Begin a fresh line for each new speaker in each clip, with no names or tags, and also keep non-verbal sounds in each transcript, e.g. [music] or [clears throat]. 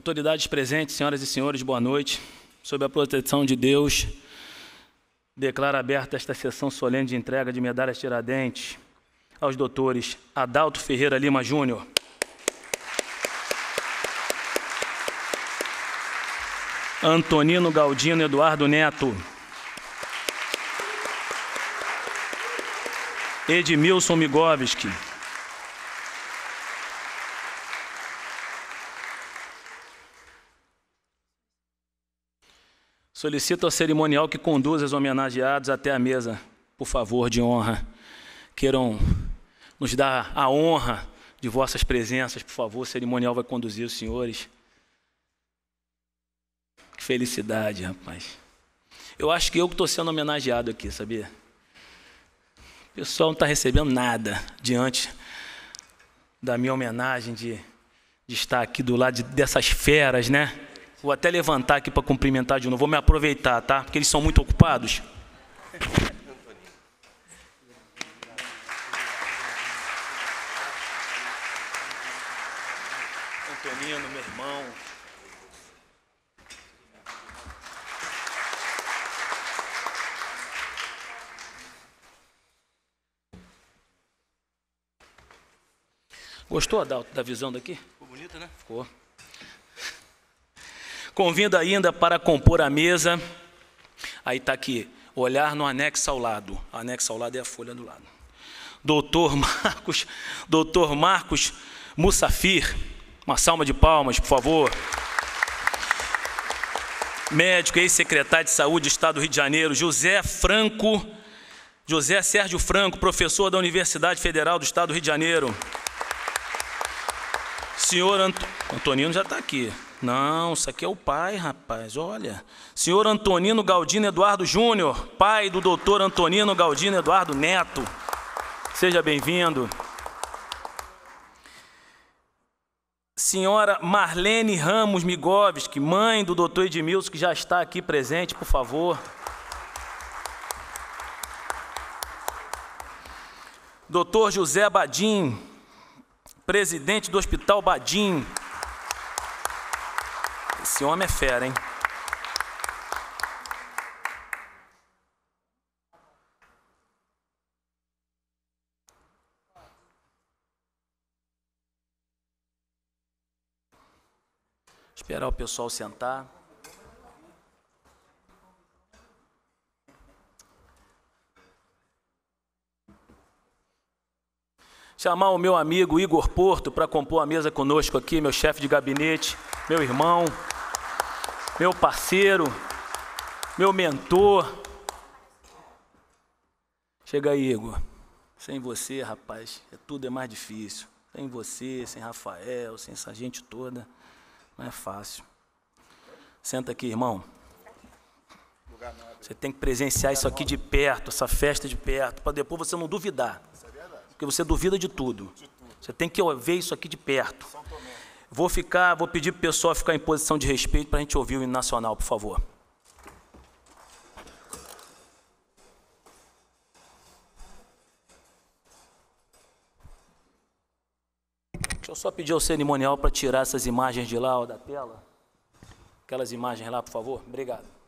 Autoridades presentes, senhoras e senhores, boa noite. Sob a proteção de Deus, declaro aberta esta sessão solene de entrega de medalhas Tiradentes aos doutores Adalto Ferreira Lima Júnior. Antonino Galdino Eduardo Neto. Edmilson Migovski. Solicito ao cerimonial que conduza os homenageados até a mesa, por favor, de honra. Queiram nos dar a honra de vossas presenças, por favor. O cerimonial vai conduzir os senhores. Que felicidade, rapaz. Eu acho que eu que estou sendo homenageado aqui, sabia? O pessoal não está recebendo nada diante da minha homenagem de, de estar aqui do lado de, dessas feras, né? Vou até levantar aqui para cumprimentar de novo. Vou me aproveitar, tá? Porque eles são muito ocupados. Antonino, meu irmão. Gostou, Adalto, da visão daqui? Ficou bonita, né? Ficou. Convido ainda para compor a mesa. Aí está aqui, olhar no anexo ao lado. Anexo ao lado é a folha do lado. Doutor [laughs] Marcos, doutor Marcos Mussafir, uma salva de palmas, por favor. Médico, ex-secretário de Saúde do Estado do Rio de Janeiro, José Franco, José Sérgio Franco, professor da Universidade Federal do Estado do Rio de Janeiro. Senhor Ant... Antonino já está aqui. Não, isso aqui é o pai, rapaz. Olha, senhor Antonino Galdino Eduardo Júnior, pai do doutor Antonino Galdino Eduardo Neto. Seja bem-vindo. Senhora Marlene Ramos Migovski, mãe do doutor Edmilson, que já está aqui presente, por favor. Doutor José Badim, presidente do Hospital Badim. Esse homem é fera, hein? Esperar o pessoal sentar. Chamar o meu amigo Igor Porto para compor a mesa conosco aqui, meu chefe de gabinete, meu irmão meu parceiro, meu mentor. Chega aí, Igor. Sem você, rapaz, é tudo é mais difícil. Sem você, sem Rafael, sem essa gente toda, não é fácil. Senta aqui, irmão. Você tem que presenciar isso aqui de perto, essa festa de perto, para depois você não duvidar. Porque você duvida de tudo. Você tem que ver isso aqui de perto. Vou ficar, vou pedir para o pessoal ficar em posição de respeito para a gente ouvir o hino nacional, por favor. Deixa eu só pedir ao cerimonial para tirar essas imagens de lá ó, da tela. Aquelas imagens lá, por favor. Obrigado.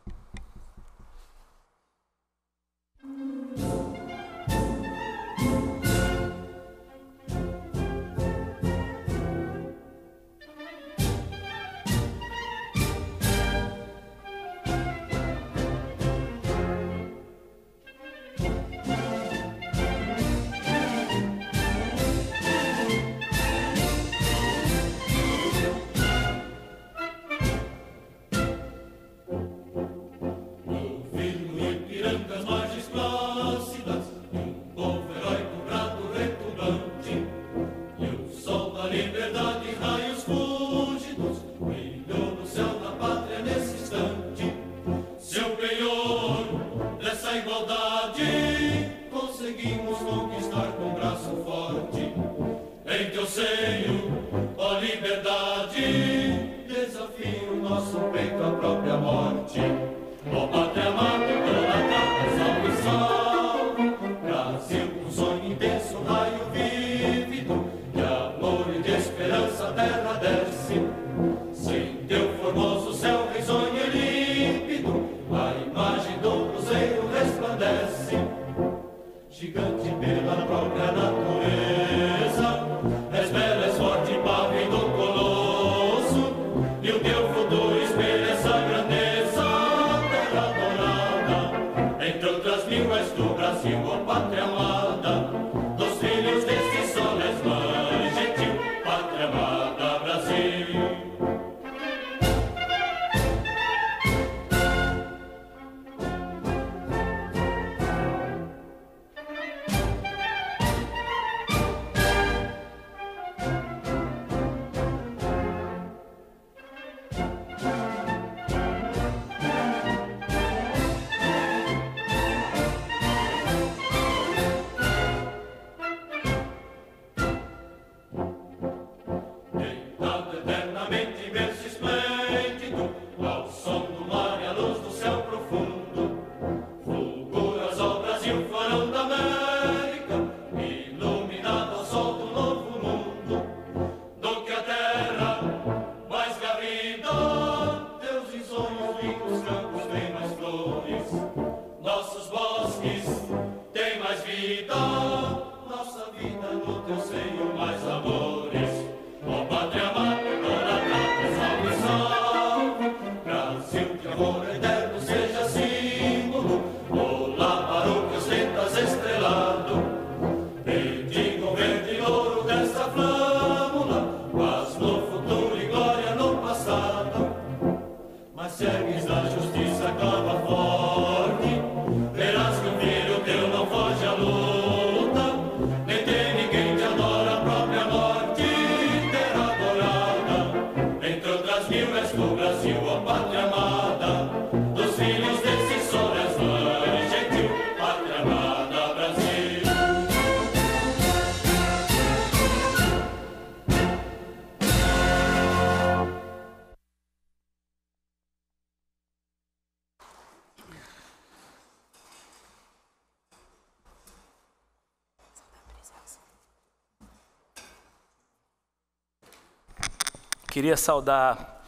Queria saudar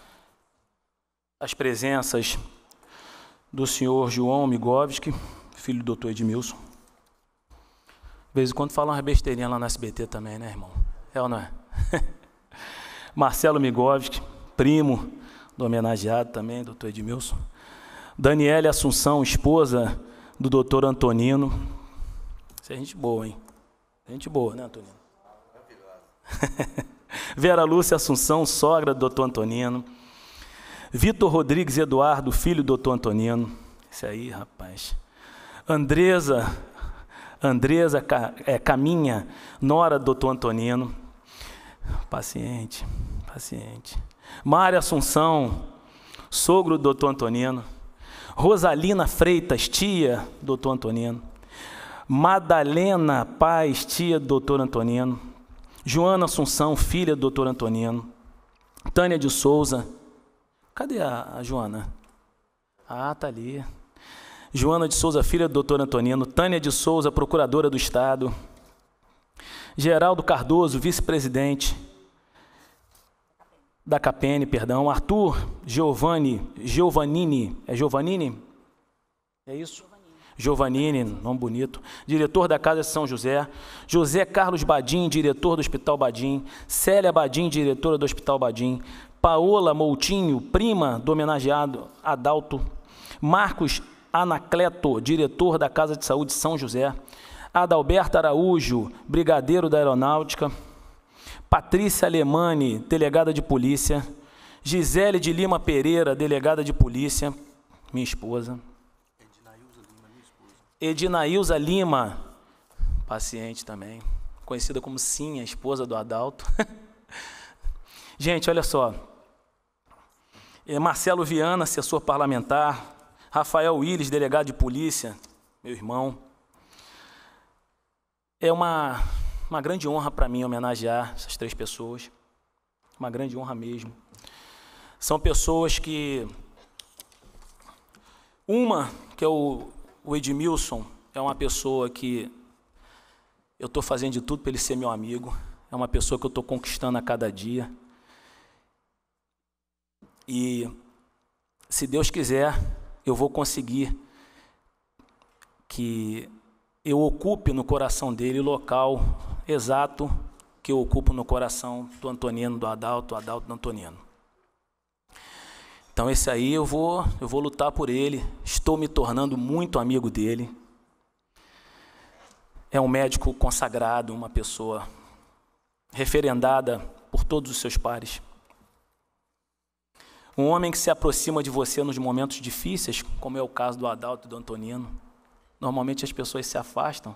as presenças do senhor João Migovski, filho do doutor Edmilson. De vez em quando fala umas besteirinhas lá no SBT também, né, irmão? É ou não é? [laughs] Marcelo Migovski, primo do homenageado também, doutor Edmilson. Daniele Assunção, esposa do doutor Antonino. Isso é gente boa, hein? Gente boa, né, Antonino? Maravilhosa. [laughs] Vera Lúcia Assunção, sogra do doutor Antonino. Vitor Rodrigues Eduardo, filho do doutor Antonino. Isso aí, rapaz. Andresa, Andresa é, Caminha, nora do doutor Antonino. Paciente, paciente. Mária Assunção, sogro do doutor Antonino. Rosalina Freitas, tia do doutor Antonino. Madalena Paz, tia do doutor Antonino. Joana Assunção, filha do doutor Antonino, Tânia de Souza. Cadê a, a Joana? Ah, tá ali. Joana de Souza, filha do doutor Antonino, Tânia de Souza, procuradora do Estado, Geraldo Cardoso, vice-presidente da Capene, perdão, Arthur Giovanni, Giovannini, é Giovannini? É isso? Giovannini, nome bonito, diretor da Casa de São José, José Carlos Badim, diretor do Hospital Badim, Célia Badim, diretora do Hospital Badim, Paola Moutinho, prima do homenageado Adalto, Marcos Anacleto, diretor da Casa de Saúde São José, Adalberto Araújo, brigadeiro da Aeronáutica, Patrícia Alemani, delegada de polícia, Gisele de Lima Pereira, delegada de polícia, minha esposa, Edinailza Lima, paciente também, conhecida como Sim, a esposa do Adalto. [laughs] Gente, olha só. É, Marcelo Viana, assessor parlamentar. Rafael Willis, delegado de polícia, meu irmão. É uma, uma grande honra para mim homenagear essas três pessoas. Uma grande honra mesmo. São pessoas que. Uma, que é o o Edmilson é uma pessoa que eu estou fazendo de tudo para ele ser meu amigo. É uma pessoa que eu estou conquistando a cada dia. E se Deus quiser, eu vou conseguir que eu ocupe no coração dele o local exato que eu ocupo no coração do Antonino, do Adalto, Adalto do Antonino. Então esse aí eu vou, eu vou lutar por ele. Estou me tornando muito amigo dele. É um médico consagrado, uma pessoa referendada por todos os seus pares. Um homem que se aproxima de você nos momentos difíceis, como é o caso do Adalto e do Antonino. Normalmente as pessoas se afastam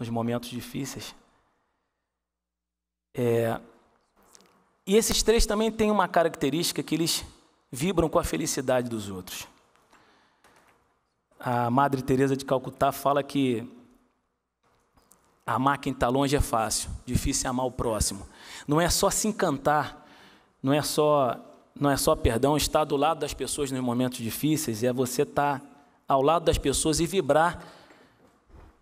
nos momentos difíceis. É... E esses três também têm uma característica que eles vibram com a felicidade dos outros. A Madre Teresa de Calcutá fala que amar quem está longe é fácil, difícil é amar o próximo. Não é só se encantar, não é só não é só perdão estar do lado das pessoas nos momentos difíceis, é você estar ao lado das pessoas e vibrar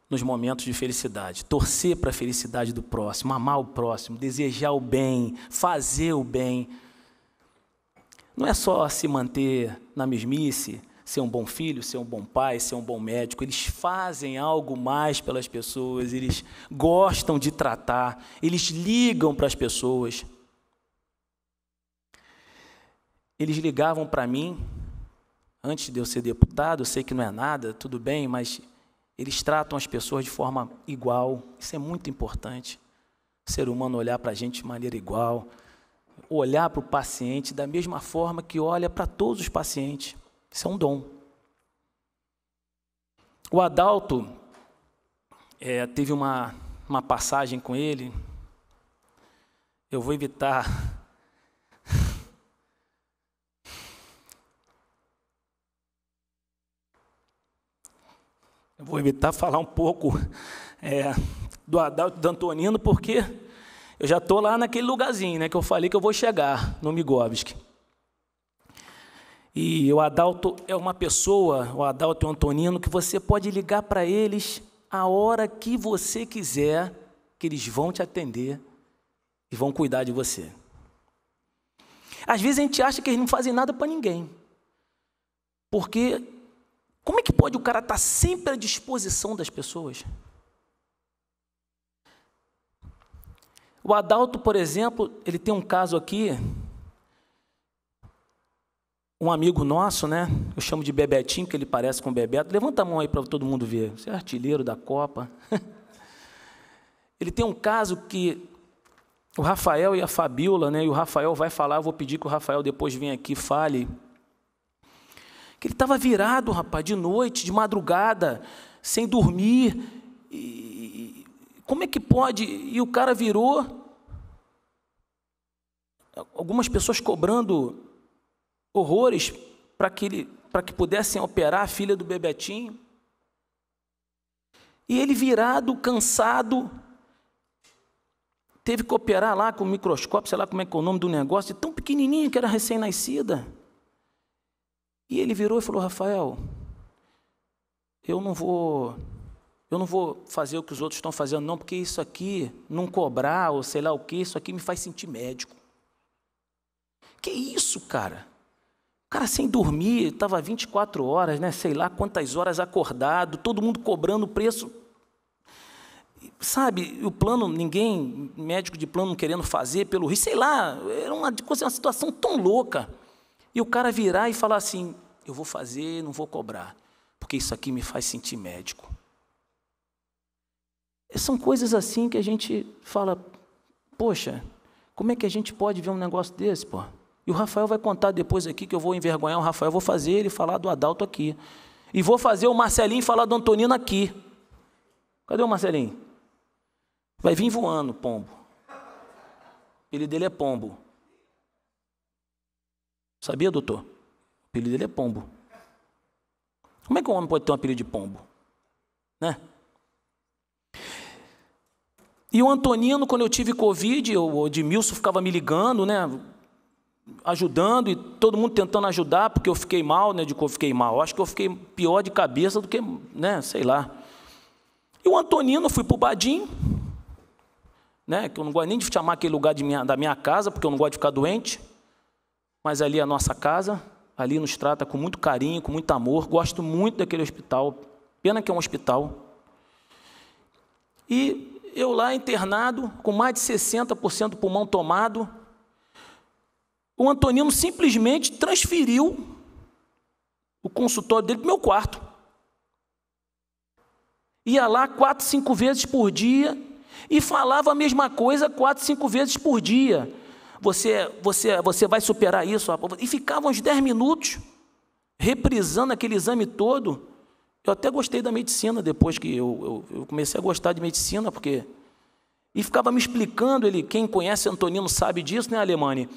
nos momentos de felicidade. Torcer para a felicidade do próximo, amar o próximo, desejar o bem, fazer o bem não é só se manter na mesmice, ser um bom filho, ser um bom pai, ser um bom médico. Eles fazem algo mais pelas pessoas, eles gostam de tratar, eles ligam para as pessoas. Eles ligavam para mim antes de eu ser deputado, eu sei que não é nada, tudo bem, mas eles tratam as pessoas de forma igual. Isso é muito importante. O ser humano olhar para a gente de maneira igual, olhar para o paciente da mesma forma que olha para todos os pacientes. Isso é um dom. O Adalto é, teve uma, uma passagem com ele. Eu vou evitar. Eu vou evitar falar um pouco é, do Adalto Antonino porque eu já estou lá naquele lugarzinho, né, que eu falei que eu vou chegar, no Migovsk. E o Adalto é uma pessoa, o Adalto e o Antonino, que você pode ligar para eles a hora que você quiser, que eles vão te atender e vão cuidar de você. Às vezes a gente acha que eles não fazem nada para ninguém. Porque como é que pode o cara estar tá sempre à disposição das pessoas? O Adalto, por exemplo, ele tem um caso aqui, um amigo nosso, né? Eu chamo de Bebetinho, que ele parece com o Bebeto. Levanta a mão aí para todo mundo ver. Você é artilheiro da Copa. [laughs] ele tem um caso que o Rafael e a Fabiola, né? E o Rafael vai falar, eu vou pedir que o Rafael depois venha aqui e fale. Que ele estava virado, rapaz, de noite, de madrugada, sem dormir. E como é que pode? E o cara virou. Algumas pessoas cobrando horrores para que, ele, que pudessem operar a filha do Bebetinho. E ele virado, cansado, teve que operar lá com o microscópio, sei lá como é que é o nome do negócio, tão pequenininho que era recém-nascida. E ele virou e falou: Rafael, eu não vou eu não vou fazer o que os outros estão fazendo, não, porque isso aqui, não cobrar ou sei lá o que, isso aqui me faz sentir médico. Que isso, cara? O cara sem dormir, estava 24 horas, né? sei lá quantas horas acordado, todo mundo cobrando o preço. Sabe, o plano, ninguém, médico de plano, querendo fazer pelo risco, sei lá, era uma, tipo assim, uma situação tão louca. E o cara virar e falar assim: eu vou fazer, não vou cobrar, porque isso aqui me faz sentir médico. São coisas assim que a gente fala, poxa, como é que a gente pode ver um negócio desse, pô? E o Rafael vai contar depois aqui que eu vou envergonhar o Rafael, vou fazer ele falar do Adalto aqui. E vou fazer o Marcelinho falar do Antonino aqui. Cadê o Marcelinho? Vai vir voando, pombo. O apelido dele é pombo. Sabia, doutor? O apelido dele é pombo. Como é que um homem pode ter um apelido de pombo? Né? E o Antonino, quando eu tive Covid, o Edmilson ficava me ligando, né? Ajudando e todo mundo tentando ajudar, porque eu fiquei mal, né? De que eu fiquei mal. Eu acho que eu fiquei pior de cabeça do que, né? Sei lá. E o Antonino, fui pro Badim, né? Que eu não gosto nem de chamar aquele lugar minha, da minha casa, porque eu não gosto de ficar doente. Mas ali é a nossa casa, ali nos trata com muito carinho, com muito amor. Gosto muito daquele hospital. Pena que é um hospital. E eu lá internado, com mais de 60% do pulmão tomado, o Antonino simplesmente transferiu o consultório dele para o meu quarto. Ia lá quatro, cinco vezes por dia e falava a mesma coisa quatro, cinco vezes por dia. Você, você, você vai superar isso. E ficava uns dez minutos reprisando aquele exame todo. Eu até gostei da medicina depois que eu, eu, eu comecei a gostar de medicina, porque. E ficava me explicando, ele, quem conhece Antonino sabe disso, né, Alemane?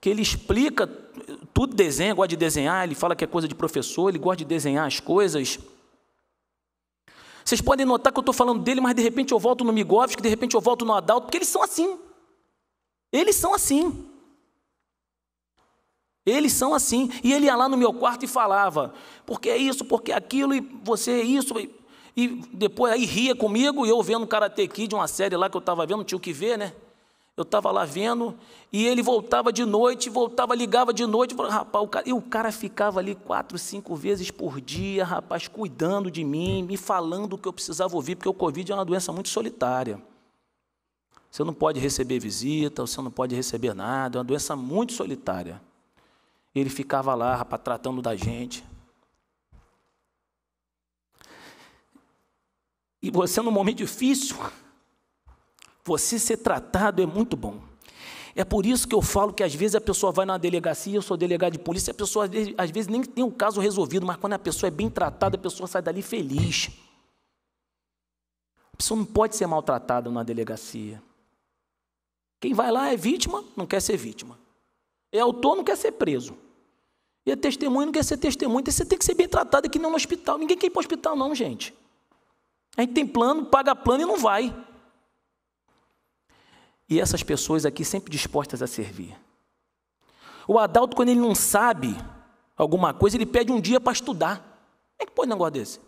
Que ele explica tudo, desenha, gosta de desenhar, ele fala que é coisa de professor, ele gosta de desenhar as coisas. Vocês podem notar que eu estou falando dele, mas de repente eu volto no Migovski, de repente eu volto no Adalto, porque eles são assim. Eles são assim. Eles são assim. E ele ia lá no meu quarto e falava, porque é isso, porque é aquilo, e você é isso. E, e depois aí ria comigo, e eu vendo o Karate Kid, uma série lá que eu estava vendo, não tinha o que ver, né? Eu estava lá vendo, e ele voltava de noite, voltava, ligava de noite, falava, rapaz, o cara, e o cara ficava ali quatro, cinco vezes por dia, rapaz, cuidando de mim, me falando o que eu precisava ouvir, porque o Covid é uma doença muito solitária. Você não pode receber visita, você não pode receber nada, é uma doença muito solitária. Ele ficava lá, rapaz, tratando da gente. E você, num momento difícil, você ser tratado é muito bom. É por isso que eu falo que às vezes a pessoa vai na delegacia, eu sou delegado de polícia, a pessoa às vezes, nem tem o um caso resolvido, mas quando a pessoa é bem tratada, a pessoa sai dali feliz. A pessoa não pode ser maltratada na delegacia. Quem vai lá é vítima, não quer ser vítima. É autor não quer ser preso. E é testemunho não quer ser testemunho. Então você tem que ser bem tratado aqui não no hospital. Ninguém quer ir para o hospital, não, gente. A gente tem plano, paga plano e não vai. E essas pessoas aqui sempre dispostas a servir. O adulto, quando ele não sabe alguma coisa, ele pede um dia para estudar. Como é que põe um negócio desse?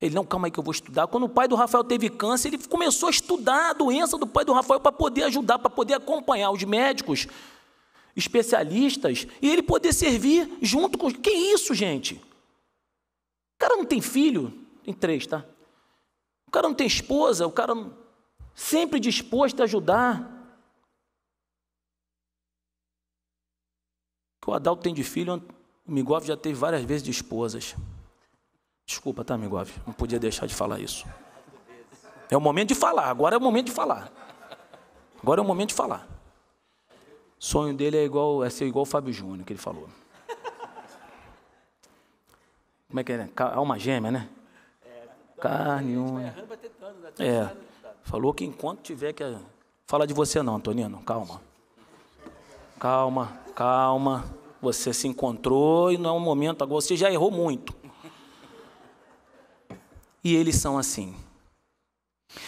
Ele, não, calma aí que eu vou estudar. Quando o pai do Rafael teve câncer, ele começou a estudar a doença do pai do Rafael para poder ajudar, para poder acompanhar os médicos, especialistas e ele poder servir junto com. Que isso, gente? O cara não tem filho, tem três, tá? O cara não tem esposa, o cara não... sempre disposto a ajudar. O que o Adalto tem de filho, o Migov já teve várias vezes de esposas. Desculpa, tá, Migov? Não podia deixar de falar isso. É o momento de falar, agora é o momento de falar. Agora é o momento de falar sonho dele é igual é ser igual o Fábio Júnior, que ele falou. Como é que é? Né? Alma gêmea, né? É, Carne, unha. Né? É. Falou que enquanto tiver que. Fala de você não, Antonino. Calma. Calma, calma. Você se encontrou e não é um momento agora. Você já errou muito. E eles são assim.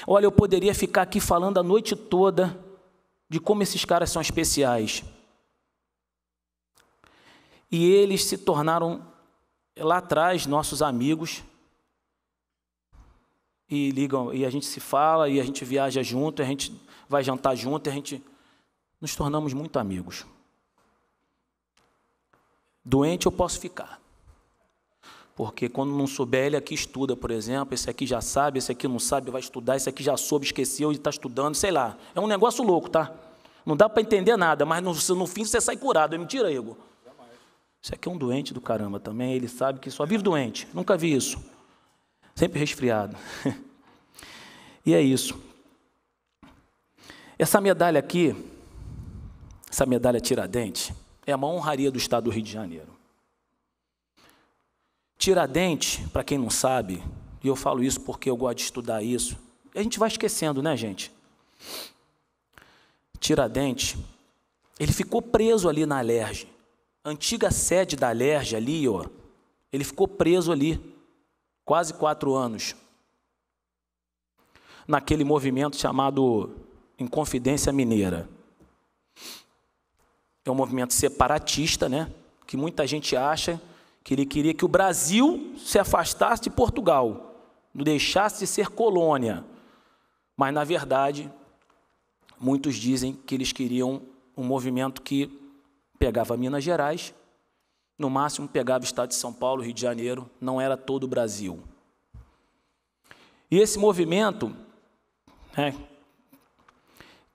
Olha, eu poderia ficar aqui falando a noite toda de como esses caras são especiais. E eles se tornaram lá atrás nossos amigos. E ligam, e a gente se fala, e a gente viaja junto, a gente vai jantar junto, a gente nos tornamos muito amigos. Doente eu posso ficar. Porque quando não souber, ele aqui estuda, por exemplo, esse aqui já sabe, esse aqui não sabe, vai estudar, esse aqui já soube, esqueceu e está estudando, sei lá. É um negócio louco, tá? Não dá para entender nada, mas no, no, fim você sai curado. É mentira, Igor. Isso aqui é um doente do caramba também, ele sabe que só vive doente. Nunca vi isso. Sempre resfriado. [laughs] e é isso. Essa medalha aqui, essa medalha Tiradentes, é uma honraria do Estado do Rio de Janeiro. Tiradentes, para quem não sabe, e eu falo isso porque eu gosto de estudar isso, a gente vai esquecendo, né, gente? Tiradentes, ele ficou preso ali na Alerge, antiga sede da Alerge ali, ó. Ele ficou preso ali, quase quatro anos, naquele movimento chamado Inconfidência Mineira. É um movimento separatista, né? Que muita gente acha que ele queria que o Brasil se afastasse de Portugal, não deixasse de ser colônia. Mas, na verdade, muitos dizem que eles queriam um movimento que pegava Minas Gerais, no máximo pegava o estado de São Paulo, Rio de Janeiro, não era todo o Brasil. E esse movimento, né,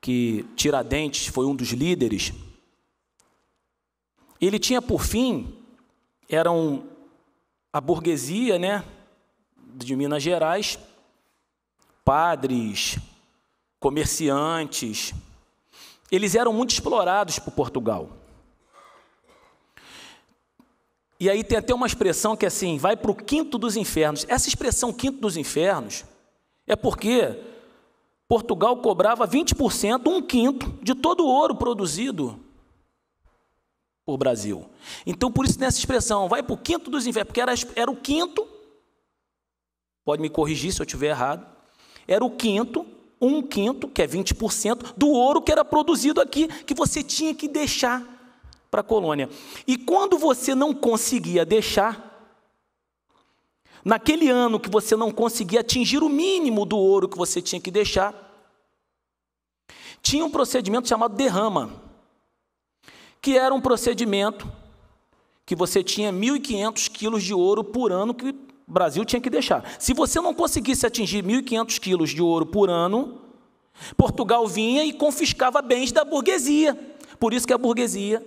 que Tiradentes foi um dos líderes, ele tinha por fim eram a burguesia, né, de Minas Gerais, padres, comerciantes, eles eram muito explorados por Portugal. E aí tem até uma expressão que é assim, vai para o quinto dos infernos. Essa expressão quinto dos infernos é porque Portugal cobrava 20%, um quinto, de todo o ouro produzido por Brasil. Então, por isso nessa expressão, vai para o quinto dos infernos, porque era, era o quinto, pode me corrigir se eu estiver errado, era o quinto, um quinto, que é 20%, do ouro que era produzido aqui, que você tinha que deixar para a colônia. E quando você não conseguia deixar, naquele ano que você não conseguia atingir o mínimo do ouro que você tinha que deixar, tinha um procedimento chamado derrama que era um procedimento que você tinha 1.500 quilos de ouro por ano que o Brasil tinha que deixar. Se você não conseguisse atingir 1.500 quilos de ouro por ano, Portugal vinha e confiscava bens da burguesia. Por isso que a burguesia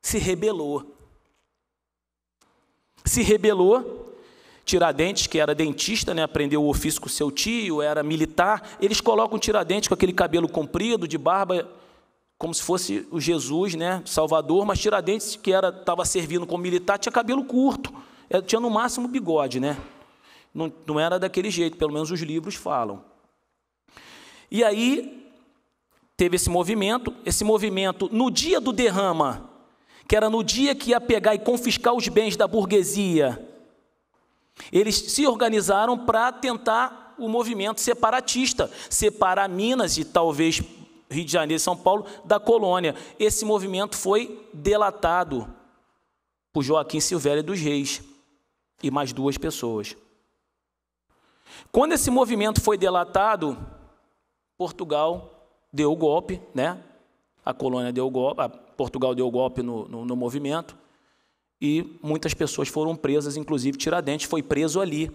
se rebelou. Se rebelou. Tiradentes, que era dentista, né, aprendeu o ofício com seu tio, era militar, eles colocam Tiradentes com aquele cabelo comprido, de barba como se fosse o Jesus, né, Salvador, mas Tiradentes, que era estava servindo como militar, tinha cabelo curto, é, tinha no máximo bigode, né? Não, não era daquele jeito, pelo menos os livros falam. E aí teve esse movimento, esse movimento no dia do derrama, que era no dia que ia pegar e confiscar os bens da burguesia. Eles se organizaram para tentar o movimento separatista, separar Minas e talvez Rio de Janeiro e São Paulo, da colônia. Esse movimento foi delatado por Joaquim Silvério dos Reis e mais duas pessoas. Quando esse movimento foi delatado, Portugal deu o golpe, né? A colônia deu golpe, Portugal deu o golpe no, no, no movimento e muitas pessoas foram presas, inclusive Tiradentes foi preso ali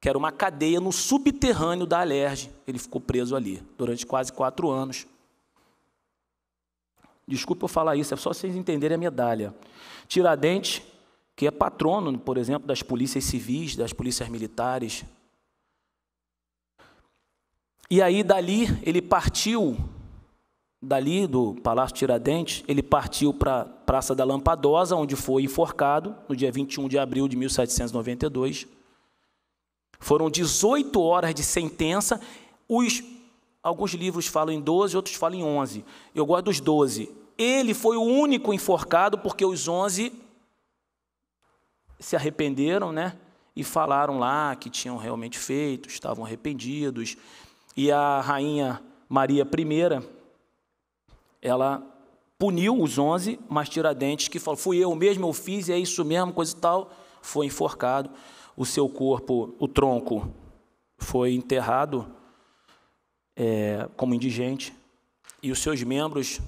que era uma cadeia no subterrâneo da Alerj. Ele ficou preso ali durante quase quatro anos. Desculpe eu falar isso, é só vocês entenderem a medalha. Tiradentes, que é patrono, por exemplo, das polícias civis, das polícias militares. E aí, dali, ele partiu, dali do Palácio Tiradentes, ele partiu para a Praça da Lampadosa, onde foi enforcado, no dia 21 de abril de 1792 foram 18 horas de sentença. Os, alguns livros falam em 12, outros falam em 11. Eu gosto dos 12. Ele foi o único enforcado porque os 11 se arrependeram, né? E falaram lá que tinham realmente feito, estavam arrependidos. E a rainha Maria I, ela puniu os onze, mas Tiradentes, que falou, fui eu mesmo, eu fiz, é isso mesmo, coisa e tal, foi enforcado o seu corpo, o tronco, foi enterrado é, como indigente e os seus membros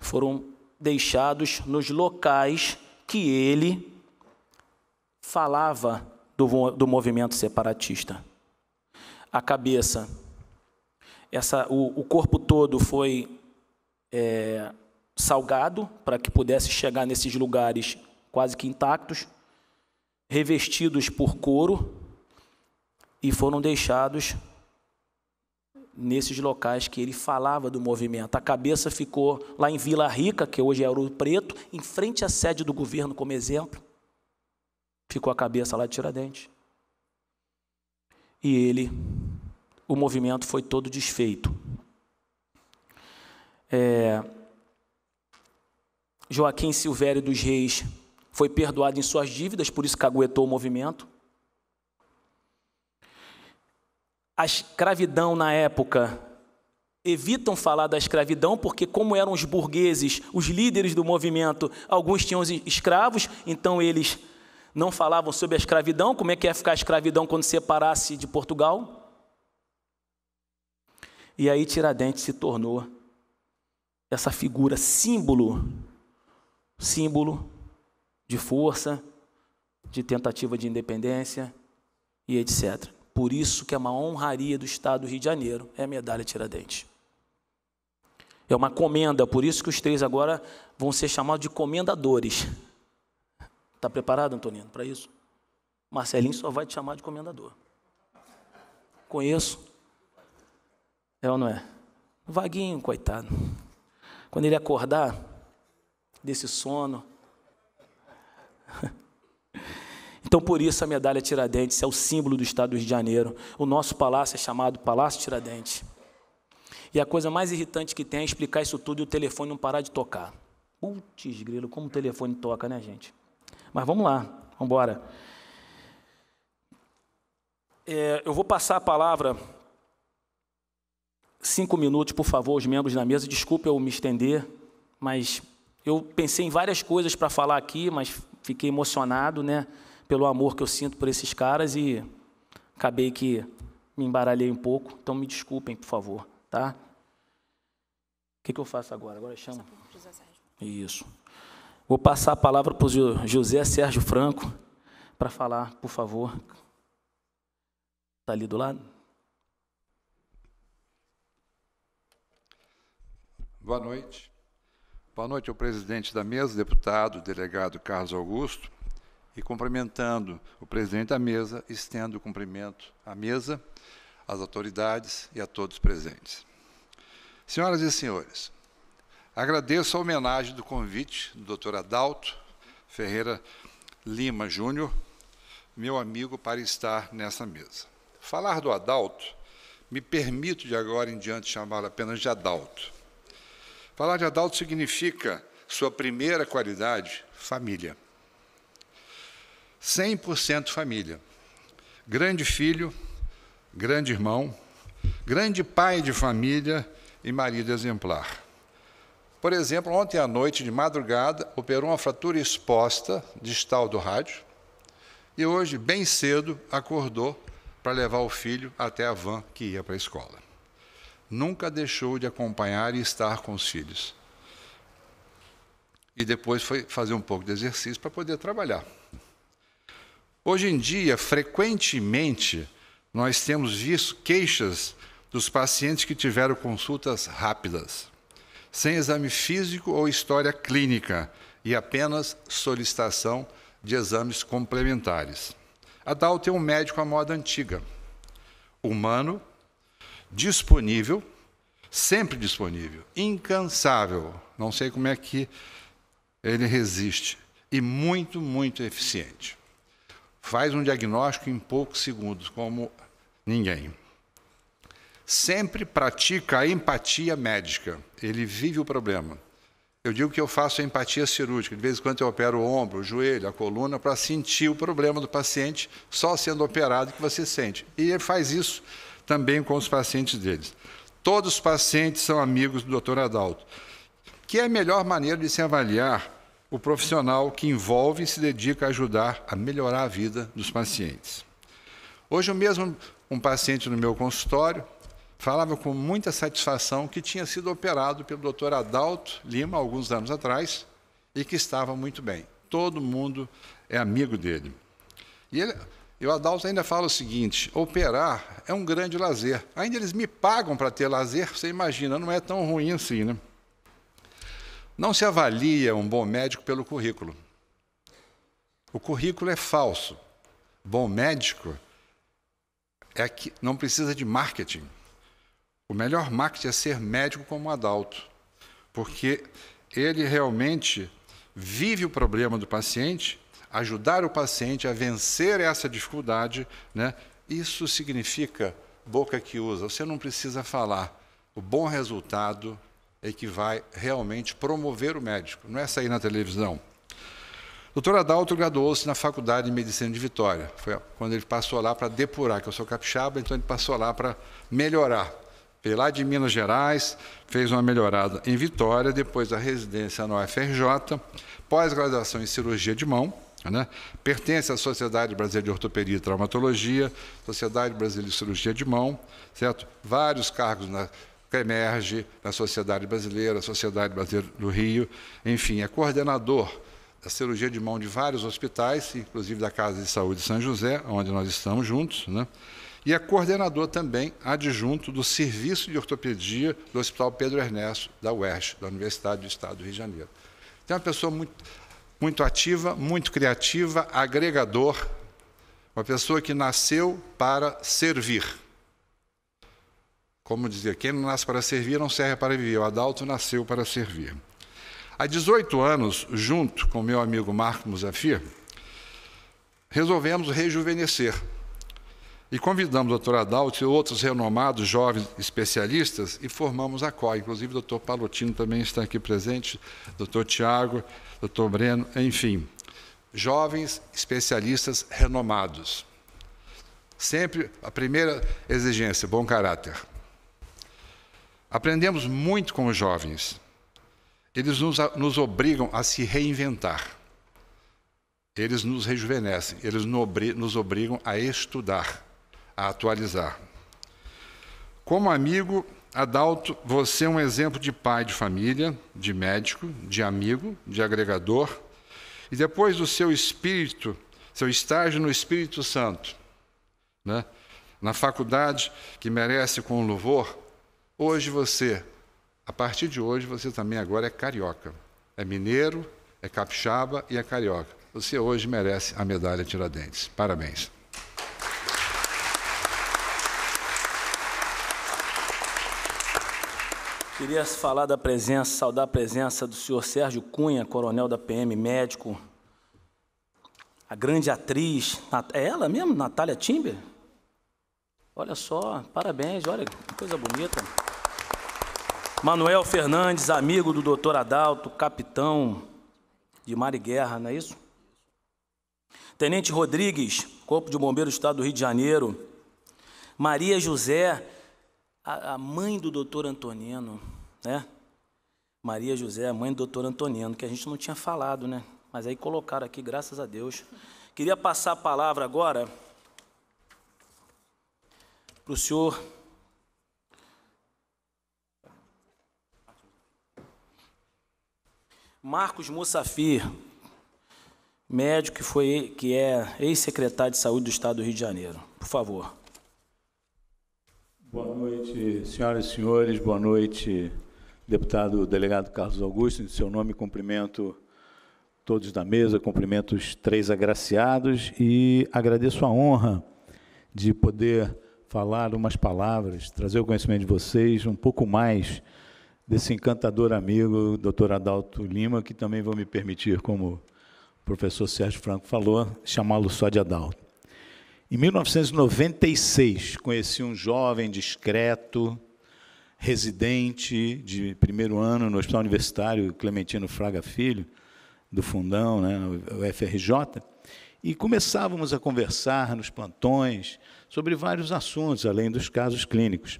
foram deixados nos locais que ele falava do, do movimento separatista. A cabeça, essa, o, o corpo todo foi é, salgado para que pudesse chegar nesses lugares quase que intactos revestidos por couro e foram deixados nesses locais que ele falava do movimento. A cabeça ficou lá em Vila Rica, que hoje é Ouro Preto, em frente à sede do governo, como exemplo. Ficou a cabeça lá de Tiradentes. E ele, o movimento foi todo desfeito. É, Joaquim Silvério dos Reis foi perdoado em suas dívidas, por isso caguetou o movimento. A escravidão na época evitam falar da escravidão, porque, como eram os burgueses, os líderes do movimento, alguns tinham escravos, então eles não falavam sobre a escravidão. Como é que ia ficar a escravidão quando separasse de Portugal? E aí Tiradentes se tornou essa figura símbolo, símbolo de força, de tentativa de independência e etc. Por isso que é uma honraria do Estado do Rio de Janeiro, é a medalha Tiradentes. É uma comenda, por isso que os três agora vão ser chamados de comendadores. Está preparado, Antonino, para isso? Marcelinho só vai te chamar de comendador. Conheço. É ou não é? Vaguinho, coitado. Quando ele acordar desse sono, [laughs] Então, por isso, a medalha Tiradentes é o símbolo do Estado do Rio de Janeiro. O nosso palácio é chamado Palácio Tiradentes. E a coisa mais irritante que tem é explicar isso tudo e o telefone não parar de tocar. Putz, grilo, como o telefone toca, né, gente? Mas vamos lá, vamos embora. É, eu vou passar a palavra. Cinco minutos, por favor, os membros da mesa. Desculpe eu me estender, mas eu pensei em várias coisas para falar aqui, mas fiquei emocionado, né, pelo amor que eu sinto por esses caras e acabei que me embaralhei um pouco, então me desculpem, por favor, tá? O que, que eu faço agora? Agora chama. Isso. Vou passar a palavra para o José Sérgio Franco para falar, por favor.
Está ali do lado? Boa noite. Boa noite ao presidente da mesa, deputado, delegado Carlos Augusto, e cumprimentando o presidente da mesa, estendo o cumprimento à mesa, às autoridades e a todos presentes. Senhoras e senhores, agradeço a homenagem do convite do Dr. Adalto Ferreira Lima Júnior, meu amigo, para estar nessa mesa. Falar do Adalto, me permito de agora em diante chamá-lo apenas de Adalto Falar de Adalto significa sua primeira qualidade, família. 100% família. Grande filho, grande irmão, grande pai de família e marido exemplar. Por exemplo, ontem à noite, de madrugada, operou uma fratura exposta distal do rádio e hoje, bem cedo, acordou para levar o filho até a van que ia para a escola nunca deixou de acompanhar e estar com os filhos. E depois foi fazer um pouco de exercício para poder trabalhar. Hoje em dia, frequentemente, nós temos visto queixas dos pacientes que tiveram consultas rápidas, sem exame físico ou história clínica, e apenas solicitação de exames complementares. A Dal tem é um médico à moda antiga, humano disponível, sempre disponível, incansável. Não sei como é que ele resiste. E muito, muito eficiente. Faz um diagnóstico em poucos segundos, como ninguém. Sempre pratica a empatia médica. Ele vive o problema. Eu digo que eu faço a empatia cirúrgica. De vez em quando eu opero o ombro, o joelho, a coluna, para sentir o problema do paciente, só sendo operado que você sente. E ele faz isso também com os pacientes deles. Todos os pacientes são amigos do Dr. Adalto, que é a melhor maneira de se avaliar o profissional que envolve e se dedica a ajudar a melhorar a vida dos pacientes. Hoje mesmo um paciente no meu consultório falava com muita satisfação que tinha sido operado pelo Dr. Adalto Lima alguns anos atrás e que estava muito bem. Todo mundo é amigo dele. E ele, e o Adalto ainda fala o seguinte: operar é um grande lazer. Ainda eles me pagam para ter lazer, você imagina, não é tão ruim assim, né? Não se avalia um bom médico pelo currículo. O currículo é falso. Bom médico é que não precisa de marketing. O melhor marketing é ser médico como Adalto, porque ele realmente vive o problema do paciente ajudar o paciente a vencer essa dificuldade, né? Isso significa boca que usa. Você não precisa falar. O bom resultado é que vai realmente promover o médico, não é sair na televisão. Doutor Adalto graduou-se na Faculdade de Medicina de Vitória. Foi quando ele passou lá para depurar, que eu sou capixaba, então ele passou lá para melhorar. Veio lá de Minas Gerais, fez uma melhorada em Vitória, depois a residência na UFRJ, pós-graduação em cirurgia de mão, né? Pertence à Sociedade Brasileira de Ortopedia e Traumatologia, Sociedade Brasileira de Cirurgia de Mão, certo? Vários cargos na emerge na Sociedade Brasileira, Sociedade Brasileira do Rio, enfim, é coordenador da cirurgia de mão de vários hospitais, inclusive da Casa de Saúde de São José, onde nós estamos juntos, né? e é coordenador também adjunto do Serviço de Ortopedia do Hospital Pedro Ernesto, da UERJ, da Universidade do Estado do Rio de Janeiro. Então, é uma pessoa muito muito ativa, muito criativa, agregador, uma pessoa que nasceu para servir. Como dizia, quem não nasce para servir não serve para viver. O Adalto nasceu para servir. Há 18 anos, junto com meu amigo Marco Musafir, resolvemos rejuvenescer e convidamos o doutor Adalto e outros renomados jovens especialistas e formamos a COI. Inclusive, o doutor Palotino também está aqui presente, doutor Tiago, doutor Breno, enfim. Jovens especialistas renomados. Sempre a primeira exigência, bom caráter. Aprendemos muito com os jovens. Eles nos, nos obrigam a se reinventar. Eles nos rejuvenescem, eles nos obrigam a estudar a atualizar. Como amigo, Adalto, você é um exemplo de pai de família, de médico, de amigo, de agregador, e depois do seu espírito, seu estágio no Espírito Santo, né? na faculdade que merece com louvor, hoje você, a partir de hoje, você também agora é carioca. É mineiro, é capixaba e é carioca. Você hoje merece a medalha Tiradentes. Parabéns.
Queria falar da presença, saudar a presença do senhor Sérgio Cunha, coronel da PM, médico. A grande atriz, é ela mesmo, Natália Timber? Olha só, parabéns, olha que coisa bonita. Manuel Fernandes, amigo do doutor Adalto, capitão de Mar e Guerra, não é isso? Tenente Rodrigues, Corpo de Bombeiros do Estado do Rio de Janeiro. Maria José, a, a mãe do doutor Antonino, né? Maria José, a mãe do doutor Antonino, que a gente não tinha falado, né? Mas aí colocaram aqui, graças a Deus. Queria passar a palavra agora para o senhor. Marcos Moçafir, médico que, foi, que é ex-secretário de saúde do estado do Rio de Janeiro. Por favor. Boa noite,
senhoras e senhores. Boa noite, deputado delegado Carlos Augusto. Em seu nome, cumprimento todos da mesa, cumprimento os três agraciados e agradeço a honra de poder falar umas palavras, trazer o conhecimento de vocês um pouco mais desse encantador amigo, doutor Adalto Lima, que também vou me permitir, como o professor Sérgio Franco falou, chamá-lo só de Adalto. Em 1996, conheci um jovem discreto, residente de primeiro ano no Hospital Universitário Clementino Fraga Filho, do Fundão, né, FRJ, e começávamos a conversar nos plantões sobre vários assuntos, além dos casos clínicos.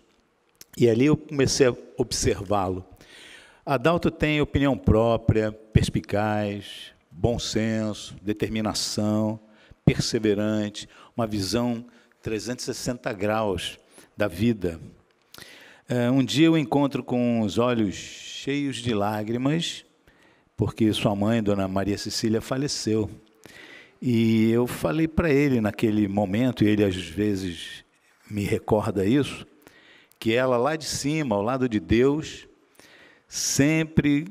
E ali eu comecei a observá-lo. Adalto tem opinião própria, perspicaz, bom senso, determinação, perseverante, uma visão 360 graus da vida. É, um dia eu encontro com os olhos cheios de lágrimas, porque sua mãe, Dona Maria Cecília, faleceu. E eu falei para ele naquele momento, e ele às vezes me recorda isso, que ela lá de cima, ao lado de Deus, sempre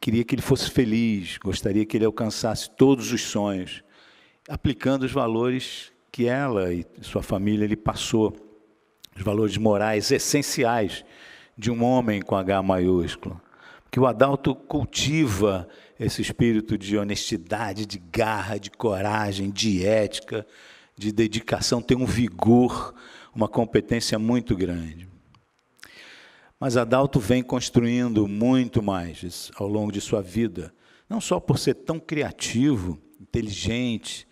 queria que ele fosse feliz, gostaria que ele alcançasse todos os sonhos, aplicando os valores que ela e sua família lhe passou, os valores morais essenciais de um homem com H maiúsculo. Que o Adalto cultiva esse espírito de honestidade, de garra, de coragem, de ética, de dedicação, tem um vigor, uma competência muito grande. Mas Adalto vem construindo muito mais ao longo de sua vida, não só por ser tão criativo, inteligente,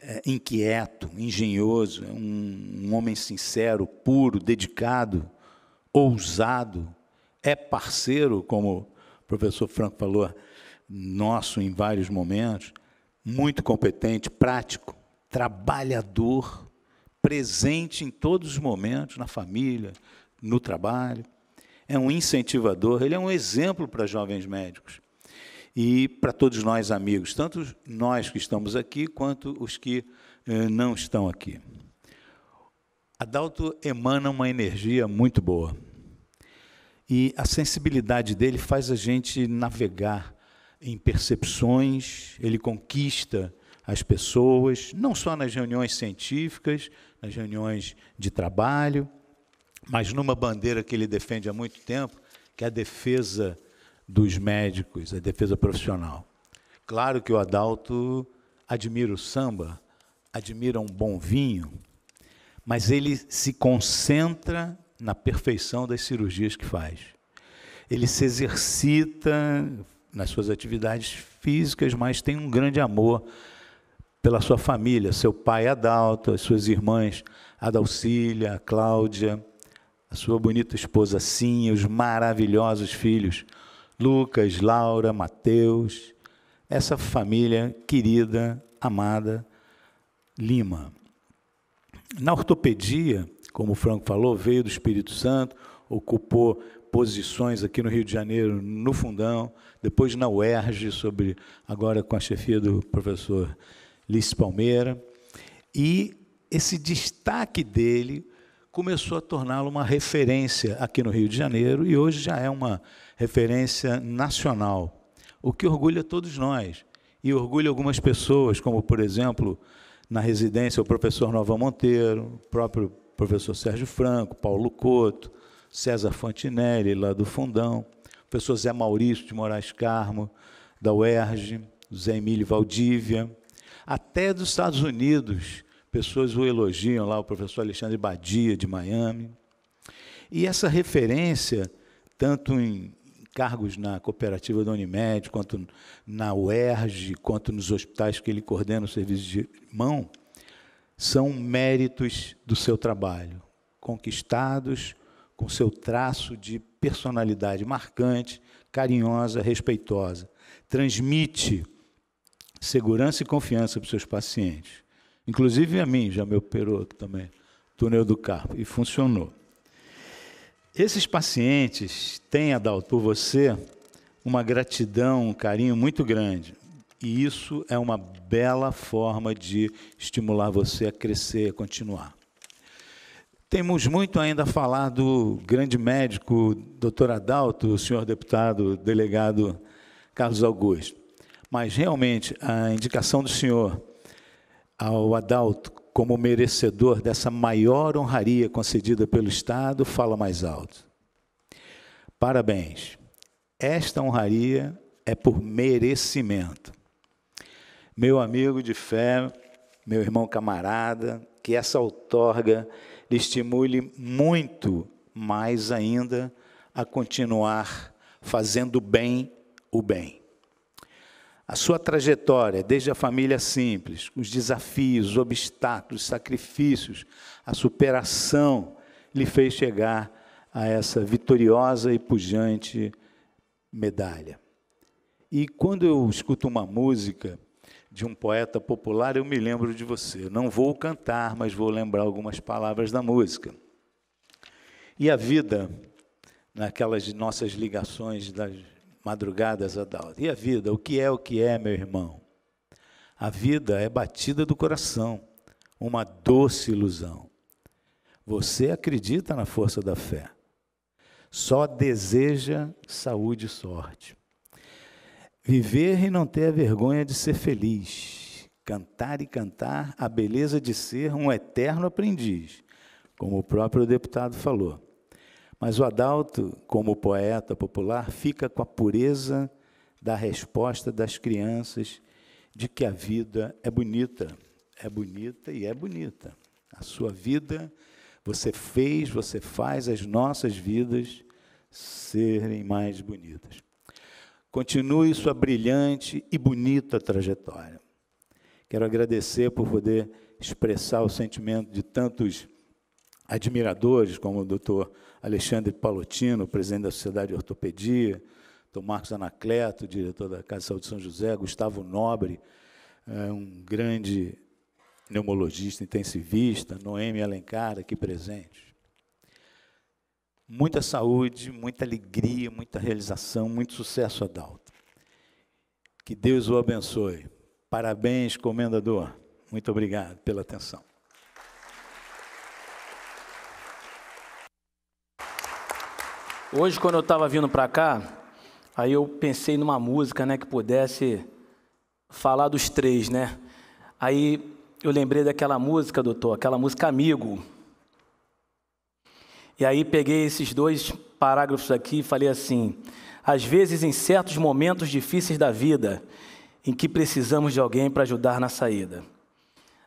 é, inquieto, engenhoso, é um, um homem sincero, puro, dedicado, ousado, é parceiro, como o professor Franco falou, nosso em vários momentos, muito competente, prático, trabalhador, presente em todos os momentos, na família, no trabalho. É um incentivador, ele é um exemplo para jovens médicos e para todos nós amigos, tanto nós que estamos aqui quanto os que eh, não estão aqui. Adalto emana uma energia muito boa. E a sensibilidade dele faz a gente navegar em percepções, ele conquista as pessoas, não só nas reuniões científicas, nas reuniões de trabalho, mas numa bandeira que ele defende há muito tempo, que é a defesa dos médicos, a defesa profissional. Claro que o Adalto admira o samba, admira um bom vinho, mas ele se concentra na perfeição das cirurgias que faz. Ele se exercita nas suas atividades físicas, mas tem um grande amor pela sua família, seu pai Adalto, as suas irmãs Adalcília, Cláudia, a sua bonita esposa Sim, os maravilhosos filhos Lucas, Laura, Mateus, essa família querida, amada, Lima. Na ortopedia, como o Franco falou, veio do Espírito Santo, ocupou posições aqui no Rio de Janeiro, no Fundão, depois na UERJ, sobre, agora com a chefia do professor Lice Palmeira. E esse destaque dele começou a torná-lo uma referência aqui no Rio de Janeiro e hoje já é uma referência nacional, o que orgulha todos nós e orgulha algumas pessoas, como, por exemplo, na residência, o professor Nova Monteiro, o próprio professor Sérgio Franco, Paulo Couto, César Fantinelli, lá do Fundão, o professor Zé Maurício de Moraes Carmo, da UERJ, Zé Emílio Valdívia, até dos Estados Unidos, pessoas o elogiam lá, o professor Alexandre Badia, de Miami. E essa referência, tanto em cargos na cooperativa da Unimed, quanto na UERJ, quanto nos hospitais que ele coordena o serviço de mão, são méritos do seu trabalho, conquistados com seu traço de personalidade marcante, carinhosa, respeitosa. Transmite segurança e confiança para os seus pacientes. Inclusive a mim, já me operou também, túnel do carpo, e funcionou. Esses pacientes têm, Adalto, por você uma gratidão, um carinho muito grande. E isso é uma bela forma de estimular você a crescer, a continuar. Temos muito ainda a falar do grande médico, doutor Adalto, o senhor deputado, delegado Carlos Augusto. Mas realmente a indicação do senhor ao Adalto como merecedor dessa maior honraria concedida pelo Estado, fala mais alto. Parabéns. Esta honraria é por merecimento. Meu amigo de fé, meu irmão camarada, que essa outorga lhe estimule muito mais ainda a continuar fazendo bem o bem. A sua trajetória, desde a família simples, os desafios, os obstáculos, os sacrifícios, a superação, lhe fez chegar a essa vitoriosa e pujante medalha. E quando eu escuto uma música de um poeta popular, eu me lembro de você. Não vou cantar, mas vou lembrar algumas palavras da música. E a vida, naquelas nossas ligações das Madrugadas, Adalto. E a vida? O que é o que é, meu irmão? A vida é batida do coração, uma doce ilusão. Você acredita na força da fé, só deseja saúde e sorte. Viver e não ter a vergonha de ser feliz, cantar e cantar a beleza de ser um eterno aprendiz, como o próprio deputado falou. Mas o Adalto, como poeta popular, fica com a pureza da resposta das crianças de que a vida é bonita, é bonita e é bonita. A sua vida, você fez, você faz as nossas vidas serem mais bonitas. Continue sua brilhante e bonita trajetória. Quero agradecer por poder expressar o sentimento de tantos admiradores, como o doutor Alexandre Palotino, presidente da Sociedade de Ortopedia, Dom Marcos Anacleto, diretor da Casa de Saúde de São José, Gustavo Nobre, é, um grande neumologista, intensivista, Noemi Alencar, aqui presente. Muita saúde, muita alegria, muita realização, muito sucesso, Adalto. Que Deus o abençoe. Parabéns, comendador. Muito obrigado pela atenção.
Hoje, quando eu estava vindo para cá, aí eu pensei numa música, né, que pudesse falar dos três, né? Aí eu lembrei daquela música, doutor, aquela música Amigo. E aí peguei esses dois parágrafos aqui e falei assim: às vezes em certos momentos difíceis da vida, em que precisamos de alguém para ajudar na saída.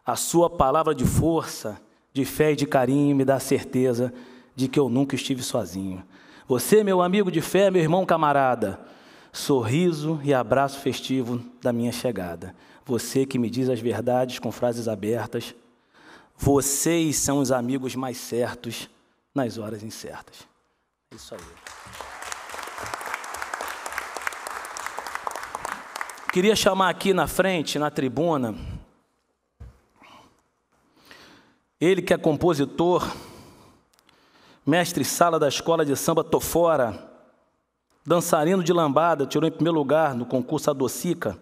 A sua palavra de força, de fé e de carinho me dá certeza de que eu nunca estive sozinho. Você, meu amigo de fé, meu irmão camarada, sorriso e abraço festivo da minha chegada. Você que me diz as verdades com frases abertas. Vocês são os amigos mais certos nas horas incertas. É isso aí. Queria chamar aqui na frente, na tribuna, ele que é compositor mestre sala da escola de samba Tô Fora, dançarino de lambada, tirou em primeiro lugar no concurso Adocica,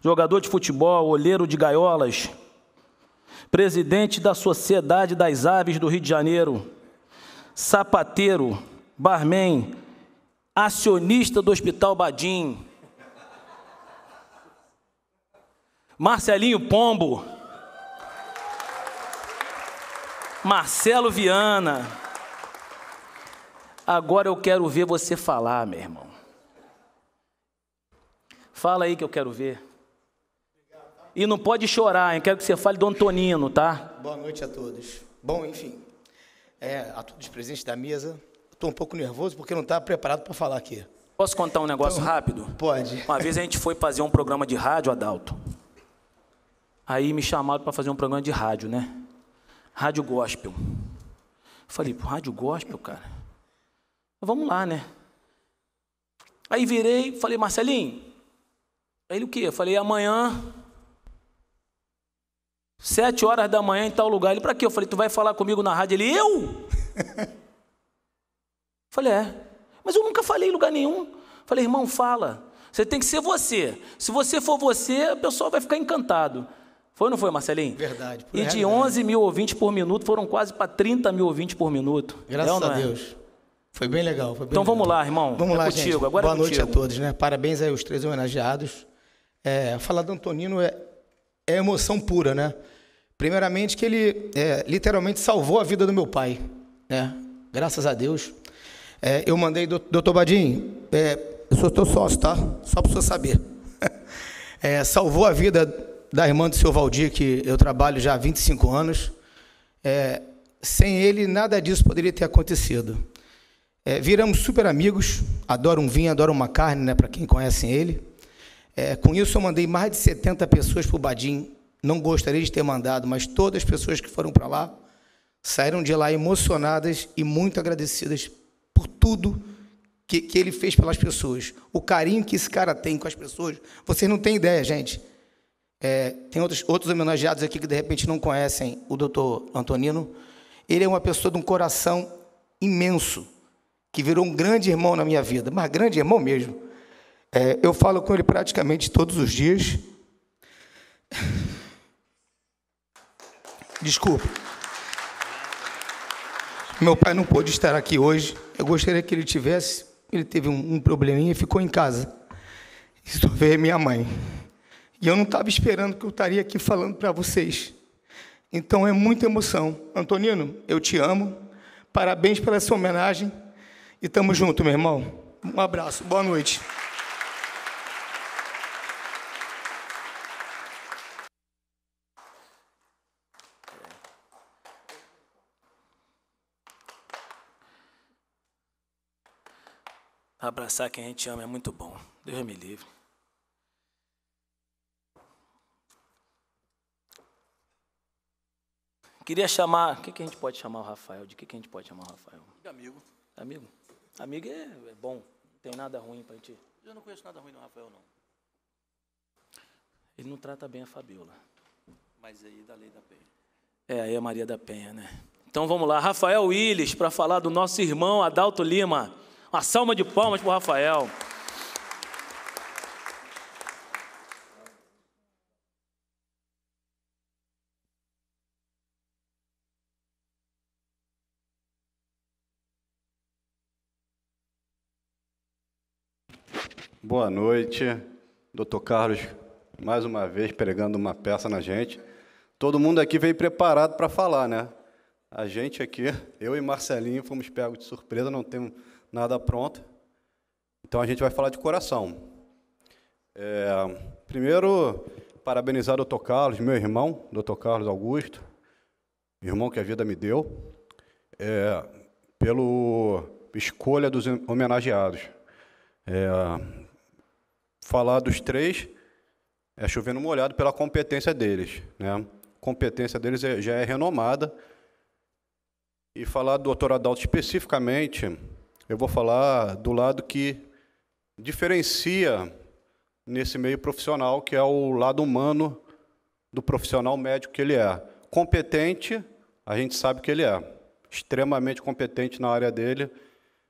jogador de futebol, olheiro de gaiolas, presidente da Sociedade das Aves do Rio de Janeiro, sapateiro, barman, acionista do Hospital Badim, Marcelinho Pombo, Marcelo Viana, Agora eu quero ver você falar, meu irmão. Fala aí que eu quero ver. E não pode chorar, hein? Quero que você fale do Antonino, tá?
Boa noite a todos. Bom, enfim, é, a todos presentes da mesa. Estou um pouco nervoso porque não estava tá preparado para falar aqui.
Posso contar um negócio então, rápido? Pode. Uma vez a gente foi fazer um programa de rádio, Adalto. Aí me chamaram para fazer um programa de rádio, né? Rádio Gospel. Falei, rádio gospel, cara? Vamos lá, né? Aí virei, falei, Marcelinho, aí ele o quê? Eu falei, amanhã, sete horas da manhã em tal lugar. Ele, para quê? Eu falei, tu vai falar comigo na rádio? Ele, eu? [laughs] falei, é. Mas eu nunca falei em lugar nenhum. Falei, irmão, fala. Você tem que ser você. Se você for você, o pessoal vai ficar encantado. Foi ou não foi, Marcelinho? Verdade. E de 11 mil ouvintes por minuto, foram quase para 30 mil ouvintes por minuto. Graças é a é? Deus.
Foi bem legal. Foi bem então legal. vamos lá, irmão. Vamos é lá, contigo. gente. Agora é Boa é noite a todos, né? Parabéns aí os três homenageados. É, falar do Antonino é, é emoção pura, né? Primeiramente que ele é, literalmente salvou a vida do meu pai, né? Graças a Deus. É, eu mandei, doutor Badim, é, eu sou teu sócio, tá? Só para o senhor saber. [laughs] É, salvou a vida da irmã do seu Valdir, que eu trabalho já há 25 anos. É, sem ele, nada disso poderia ter acontecido. É, viramos super amigos, adoro um vinho, adoro uma carne, né, para quem conhece ele. É, com isso, eu mandei mais de 70 pessoas para o Badim. Não gostaria de ter mandado, mas todas as pessoas que foram para lá saíram de lá emocionadas e muito agradecidas por tudo que, que ele fez pelas pessoas. O carinho que esse cara tem com as pessoas, vocês não têm ideia, gente. É, tem outros, outros homenageados aqui que de repente não conhecem o doutor Antonino. Ele é uma pessoa de um coração imenso que virou um grande irmão na minha vida, mas grande irmão mesmo. É, eu falo com ele praticamente todos os dias. Desculpa. Meu pai não pôde estar aqui hoje. Eu gostaria que ele tivesse. Ele teve um, um probleminha e ficou em casa. Isso veio minha mãe. E eu não estava esperando que eu estaria aqui falando para vocês. Então é muita emoção. Antonino, eu te amo. Parabéns pela sua homenagem. E tamo junto, meu irmão. Um abraço, boa noite.
Abraçar quem a gente ama é muito bom. Deus me livre. Queria chamar. O que, que a gente pode chamar o Rafael? De que, que a gente pode chamar o Rafael? De amigo. Amigo? Amigo é, é bom, não tem nada ruim para gente.
Eu não conheço nada ruim do Rafael, não.
Ele não trata bem a Fabiola.
Mas aí da lei da Penha.
É, aí a é Maria da Penha, né? Então vamos lá, Rafael Willis, para falar do nosso irmão Adalto Lima. Uma salva de palmas para o Rafael.
Boa noite, doutor Carlos, mais uma vez pregando uma peça na gente. Todo mundo aqui veio preparado para falar, né? A gente aqui, eu e Marcelinho, fomos pegos de surpresa, não temos nada pronto. Então a gente vai falar de coração. É, primeiro, parabenizar o doutor Carlos, meu irmão, doutor Carlos Augusto, irmão que a vida me deu, é, pelo escolha dos homenageados. É, falar dos três é chovendo molhado pela competência deles. Né? A competência deles é, já é renomada. E falar do doutor Adalto especificamente, eu vou falar do lado que diferencia nesse meio profissional, que é o lado humano do profissional médico que ele é. Competente, a gente sabe que ele é. Extremamente competente na área dele,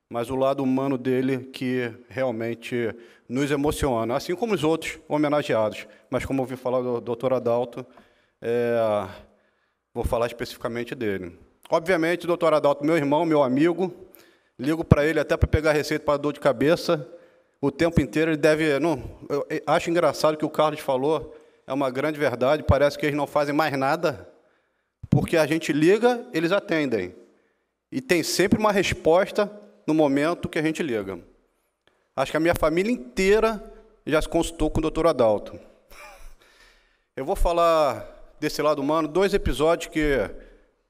mas o lado humano dele que realmente nos emociona, assim como os outros homenageados. Mas como ouvi falar do Dr. Adalto, é, vou falar especificamente dele. Obviamente, Dr. Adalto, meu irmão, meu amigo, ligo para ele até para pegar receita para dor de cabeça. O tempo inteiro ele deve. Não, eu acho engraçado o que o Carlos falou, é uma grande verdade. Parece que eles não fazem mais nada, porque a gente liga, eles atendem. E tem sempre uma resposta no momento que a gente liga. Acho que a minha família inteira já se consultou com o Dr. Adalto. Eu vou falar desse lado humano, dois episódios que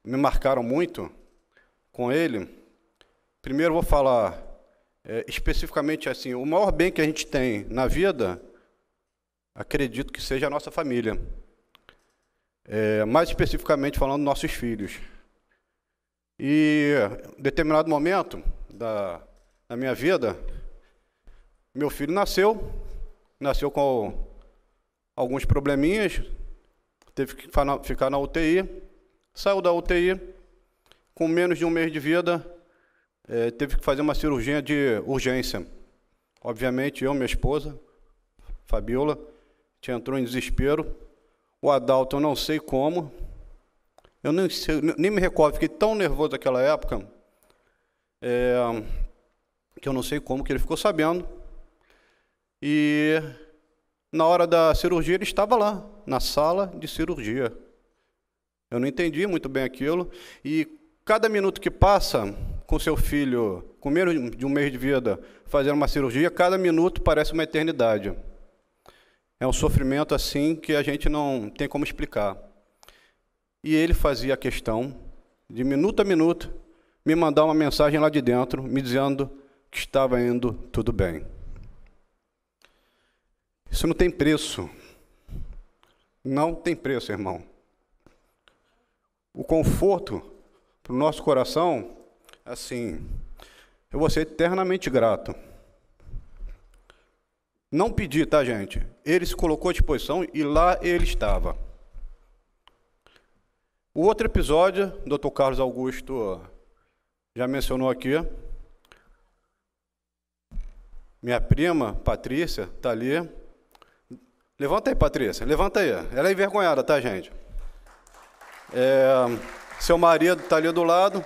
me marcaram muito com ele. Primeiro vou falar é, especificamente assim, o maior bem que a gente tem na vida, acredito que seja a nossa família. É, mais especificamente falando nossos filhos. E em determinado momento da, da minha vida, meu filho nasceu, nasceu com alguns probleminhas, teve que ficar na UTI, saiu da UTI, com menos de um mês de vida, é, teve que fazer uma cirurgia de urgência. Obviamente, eu, minha esposa, Fabiola, te entrou em desespero. O Adalto, eu não sei como. Eu nem, sei, nem me recordo, fiquei tão nervoso naquela época é, que eu não sei como que ele ficou sabendo e na hora da cirurgia ele estava lá, na sala de cirurgia. Eu não entendi muito bem aquilo. E cada minuto que passa com seu filho, com menos de um mês de vida, fazendo uma cirurgia, cada minuto parece uma eternidade. É um sofrimento assim que a gente não tem como explicar. E ele fazia a questão, de minuto a minuto, me mandar uma mensagem lá de dentro, me dizendo que estava indo tudo bem. Isso não tem preço. Não tem preço, irmão. O conforto para o nosso coração, assim, eu vou ser eternamente grato. Não pedi, tá, gente? Ele se colocou à disposição e lá ele estava. O outro episódio, o Dr. Carlos Augusto já mencionou aqui. Minha prima, Patrícia, está ali. Levanta aí, Patrícia, levanta aí. Ela é envergonhada, tá, gente? É, seu marido está ali do lado,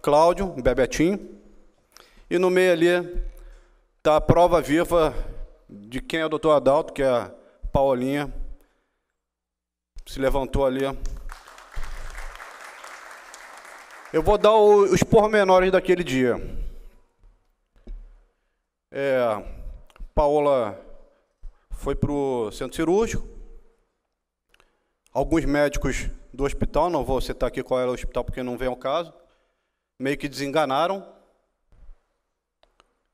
Cláudio, Bebetinho. E no meio ali está a prova viva de quem é o doutor Adalto, que é a Paulinha. Se levantou ali. Eu vou dar os pormenores daquele dia. É, Paola foi para o centro cirúrgico. Alguns médicos do hospital, não vou citar aqui qual era o hospital porque não vem ao caso, meio que desenganaram.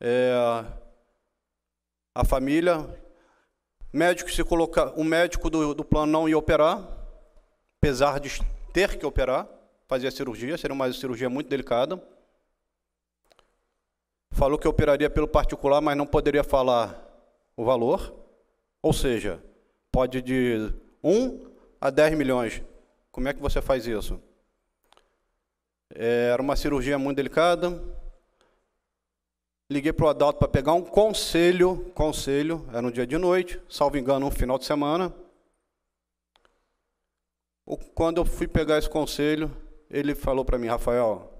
É, a família, médico se colocar, o médico do, do plano não ia operar, apesar de ter que operar, fazer a cirurgia, seria uma cirurgia muito delicada. Falou que operaria pelo particular, mas não poderia falar o valor. Ou seja, pode de 1 a 10 milhões. Como é que você faz isso? É, era uma cirurgia muito delicada. Liguei para o Adalto para pegar um conselho, conselho, era um dia de noite, salvo engano, um final de semana. Quando eu fui pegar esse conselho, ele falou para mim, Rafael,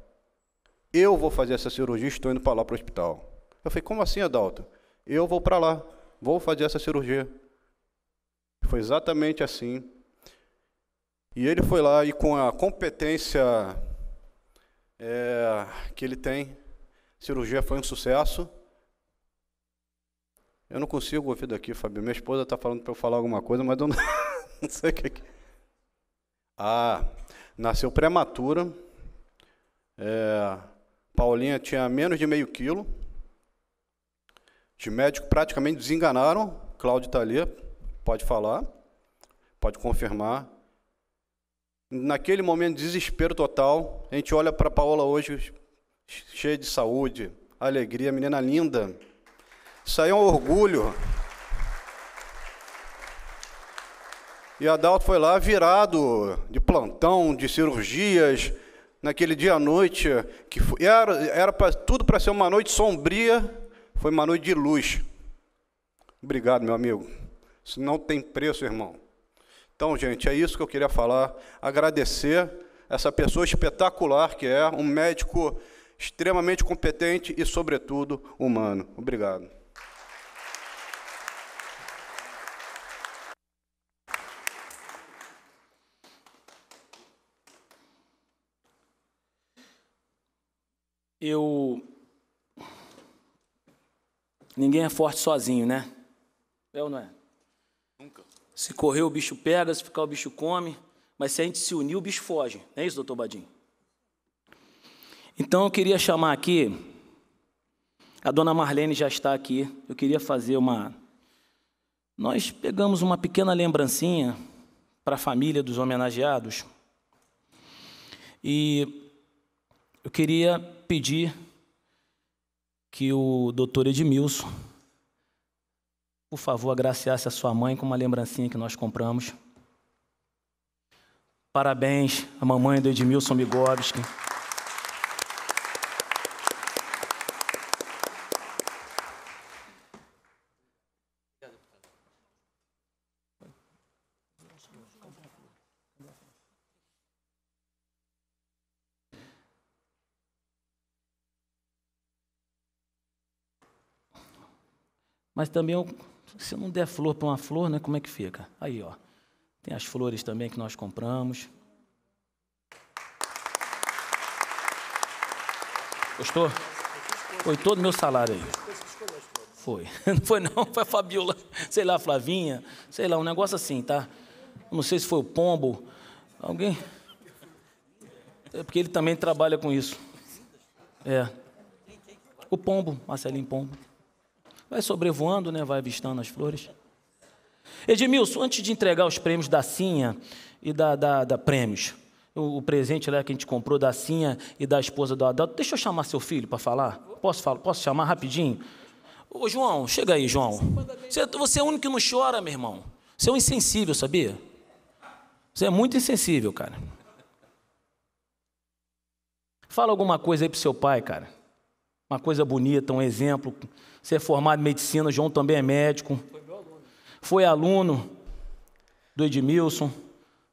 eu vou fazer essa cirurgia, estou indo para lá para o hospital. Eu falei, como assim, Adalto? Eu vou para lá vou fazer essa cirurgia. Foi exatamente assim. E ele foi lá e com a competência é, que ele tem, a cirurgia foi um sucesso. Eu não consigo ouvir daqui, Fabio. Minha esposa está falando para eu falar alguma coisa, mas eu não, [laughs] não sei o que é. Ah, nasceu prematura. É, Paulinha tinha menos de meio quilo. De médico praticamente desenganaram. Cláudio está ali, pode falar, pode confirmar. Naquele momento, desespero total. A gente olha para Paola hoje, cheia de saúde, alegria, menina linda. Isso aí é um orgulho. E a Adalto foi lá virado de plantão, de cirurgias, naquele dia à noite, que era, era pra, tudo para ser uma noite sombria, foi uma noite de luz. Obrigado, meu amigo. Isso não tem preço, irmão. Então, gente, é isso que eu queria falar. Agradecer essa pessoa espetacular que é, um médico extremamente competente e, sobretudo, humano. Obrigado.
Eu Ninguém é forte sozinho, né? É ou não é? Nunca. Se correr, o bicho pega, se ficar, o bicho come. Mas se a gente se unir, o bicho foge. Não é isso, doutor Badinho? Então eu queria chamar aqui. A dona Marlene já está aqui. Eu queria fazer uma. Nós pegamos uma pequena lembrancinha para a família dos homenageados. E eu queria pedir que o doutor Edmilson, por favor, agraciasse a sua mãe com uma lembrancinha que nós compramos. Parabéns à mamãe do Edmilson Migovski. Mas também, se eu não der flor para uma flor, né, como é que fica? Aí, ó. Tem as flores também que nós compramos. Gostou? Foi todo o meu salário aí. Foi. [laughs] Não foi não, foi a Fabiola, sei lá, Flavinha, sei lá, um negócio assim, tá? Não sei se foi o Pombo, alguém. É porque ele também trabalha com isso. É. O Pombo, Marcelinho Pombo. Vai sobrevoando, né? Vai avistando as flores. Edmilson, antes de entregar os prêmios da Cinha e da, da, da Prêmios, o, o, presente lá que a gente comprou da Cinha e da esposa do Adalto, deixa eu chamar seu filho para falar? Posso, falar? Posso chamar rapidinho? Ô, João, chega aí, João. Você, você é o único que não chora, meu irmão. Você é um insensível, sabia? Você é muito insensível, cara. Fala alguma coisa aí pro seu pai, cara. Uma coisa bonita, um exemplo você é formado em medicina, João também é médico. Foi meu aluno. Foi aluno do Edmilson.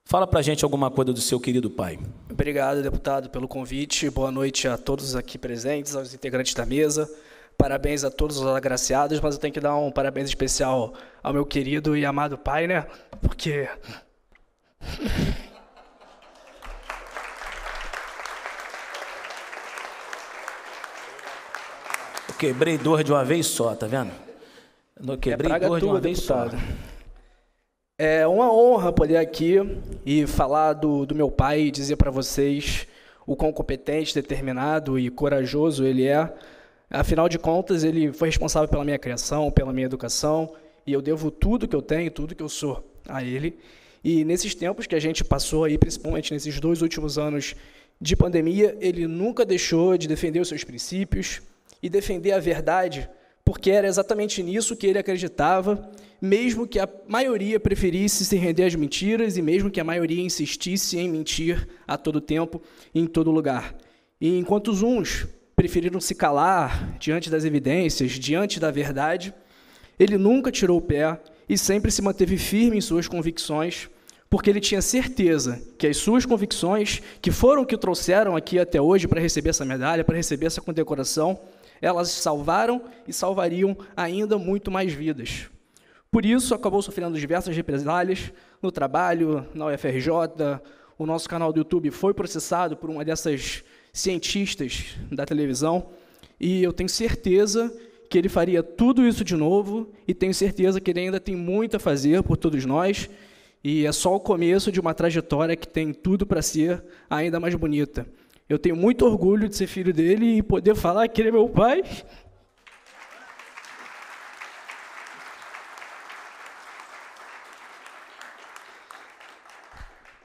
Fala a gente alguma coisa do seu querido pai.
Obrigado, deputado, pelo convite. Boa noite a todos aqui presentes, aos integrantes da mesa. Parabéns a todos os agraciados, mas eu tenho que dar um parabéns especial ao meu querido e amado pai, né? Porque
quebrei dor de uma vez só, tá vendo?
Eu é quebrei é dor tua, de uma deputado. vez só. É uma honra poder aqui e falar do, do meu pai e dizer para vocês o quão competente, determinado e corajoso ele é. Afinal de contas, ele foi responsável pela minha criação, pela minha educação, e eu devo tudo que eu tenho, tudo que eu sou a ele. E nesses tempos que a gente passou aí, principalmente nesses dois últimos anos de pandemia, ele nunca deixou de defender os seus princípios, e defender a verdade, porque era exatamente nisso que ele acreditava, mesmo que a maioria preferisse se render às mentiras e mesmo que a maioria insistisse em mentir a todo tempo e em todo lugar. E enquanto os uns preferiram se calar diante das evidências, diante da verdade, ele nunca tirou o pé e sempre se manteve firme em suas convicções, porque ele tinha certeza que as suas convicções, que foram o que o trouxeram aqui até hoje para receber essa medalha, para receber essa condecoração, elas salvaram e salvariam ainda muito mais vidas. Por isso, acabou sofrendo diversas represálias no trabalho, na UFRJ. O nosso canal do YouTube foi processado por uma dessas cientistas da televisão. E eu tenho certeza que ele faria tudo isso de novo. E tenho certeza que ele ainda tem muito a fazer por todos nós. E é só o começo de uma trajetória que tem tudo para ser ainda mais bonita. Eu tenho muito orgulho de ser filho dele e poder falar que ele é meu pai.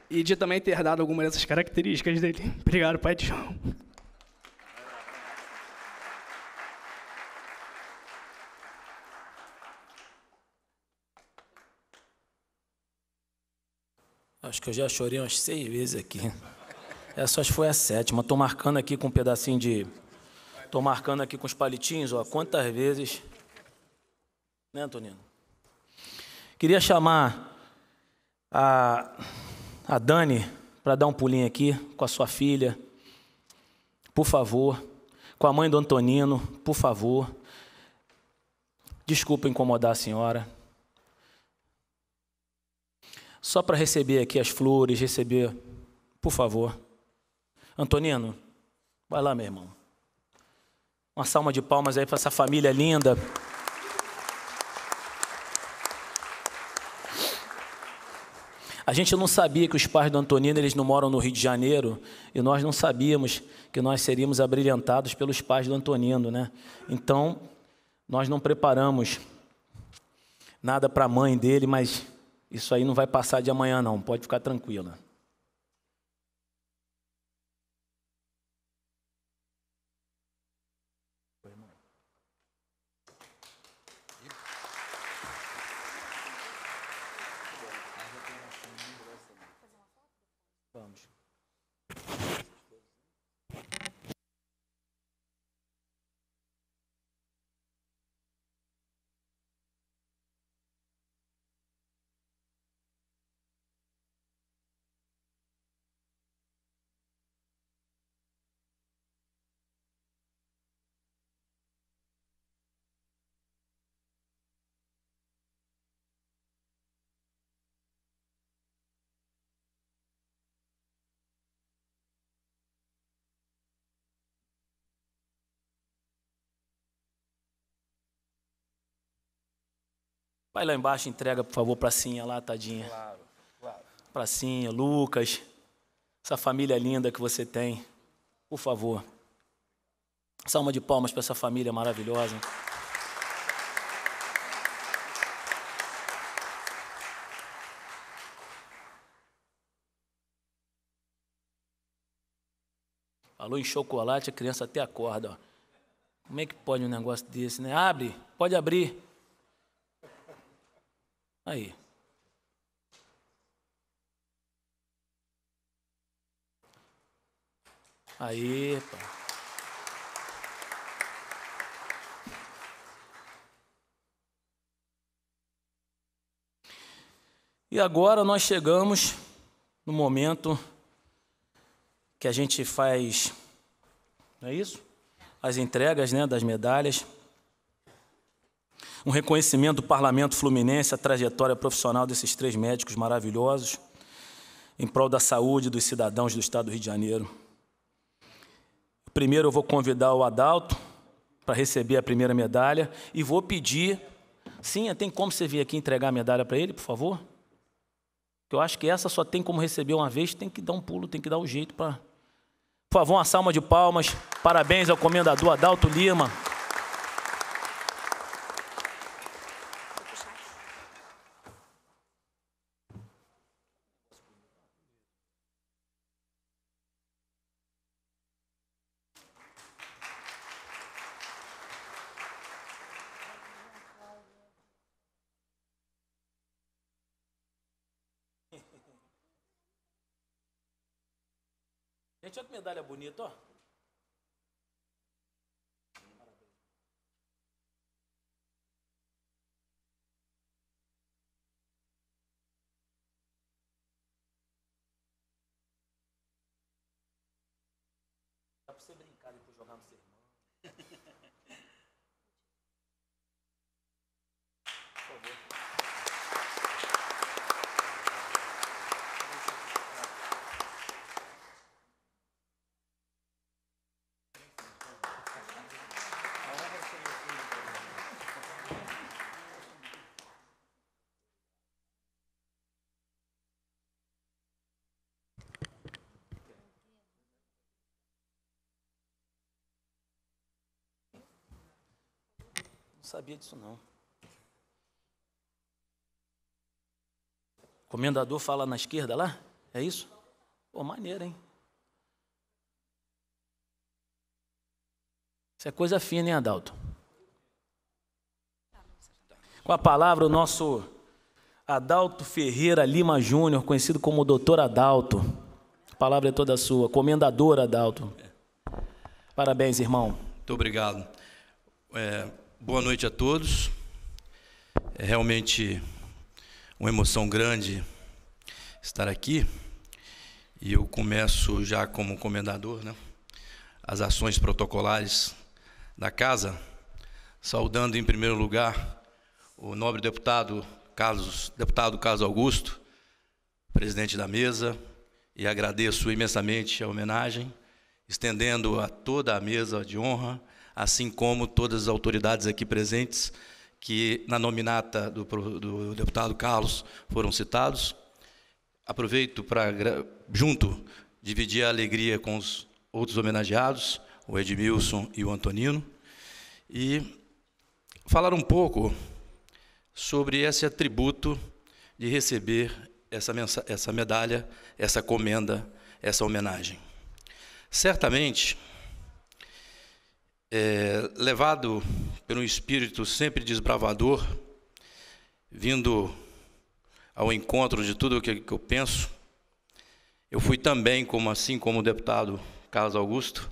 E de também ter dado algumas dessas características dele. [laughs] Obrigado, pai de João.
Acho que eu já chorei umas seis vezes aqui. Essa acho que foi a sétima. Estou marcando aqui com um pedacinho de. Estou marcando aqui com os palitinhos, ó. Quantas vezes. Né, Antonino? Queria chamar a, a Dani para dar um pulinho aqui com a sua filha, por favor. Com a mãe do Antonino, por favor. Desculpa incomodar a senhora. Só para receber aqui as flores, receber, por favor. Antonino, vai lá, meu irmão. Uma salva de palmas aí para essa família linda. A gente não sabia que os pais do Antonino eles não moram no Rio de Janeiro e nós não sabíamos que nós seríamos abrilhantados pelos pais do Antonino, né? Então nós não preparamos nada para a mãe dele, mas isso aí não vai passar de amanhã não, pode ficar tranquila. Vai lá embaixo, entrega, por favor, Pracinha lá, tadinha. Claro, claro. Pracinha, Lucas, essa família linda que você tem. Por favor. Salma de palmas para essa família maravilhosa. Falou em chocolate, a criança até acorda. Ó. Como é que pode um negócio desse, né? Abre, pode abrir. Aí.
Aí, pá.
E agora nós chegamos no momento que a gente faz, não é isso? As entregas, né, das medalhas um reconhecimento do Parlamento Fluminense à trajetória profissional desses três médicos maravilhosos em prol da saúde dos cidadãos do Estado do Rio de Janeiro. Primeiro eu vou convidar o Adalto para receber a primeira medalha e vou pedir, sim, tem como você vir aqui entregar a medalha para ele, por favor? Eu acho que essa só tem como receber uma vez, tem que dar um pulo, tem que dar um jeito para. Por favor, uma salva de palmas. Parabéns ao comendador Adalto Lima. medalha bonita, ó. Não sabia disso não. O comendador fala na esquerda lá? É isso? Pô, maneiro, hein? Isso é coisa fina, hein, Adalto? Com a palavra, o nosso Adalto Ferreira Lima Júnior, conhecido como Doutor Adalto. A palavra é toda sua. Comendador Adalto. Parabéns, irmão.
Muito obrigado. É, Boa noite a todos. É realmente uma emoção grande estar aqui. E eu começo já como comendador, né? As ações protocolares da casa, saudando em primeiro lugar o nobre deputado Carlos, deputado Carlos Augusto, presidente da mesa, e agradeço imensamente a homenagem, estendendo a toda a mesa de honra assim como todas as autoridades aqui presentes que na nominata do, do deputado Carlos foram citados. Aproveito para, junto, dividir a alegria com os outros homenageados, o Edmilson e o Antonino, e falar um pouco sobre esse atributo de receber essa, essa medalha, essa comenda, essa homenagem. Certamente, é, levado por um espírito sempre desbravador, vindo ao encontro de tudo o que, que eu penso, eu fui também, como assim como o deputado Carlos Augusto,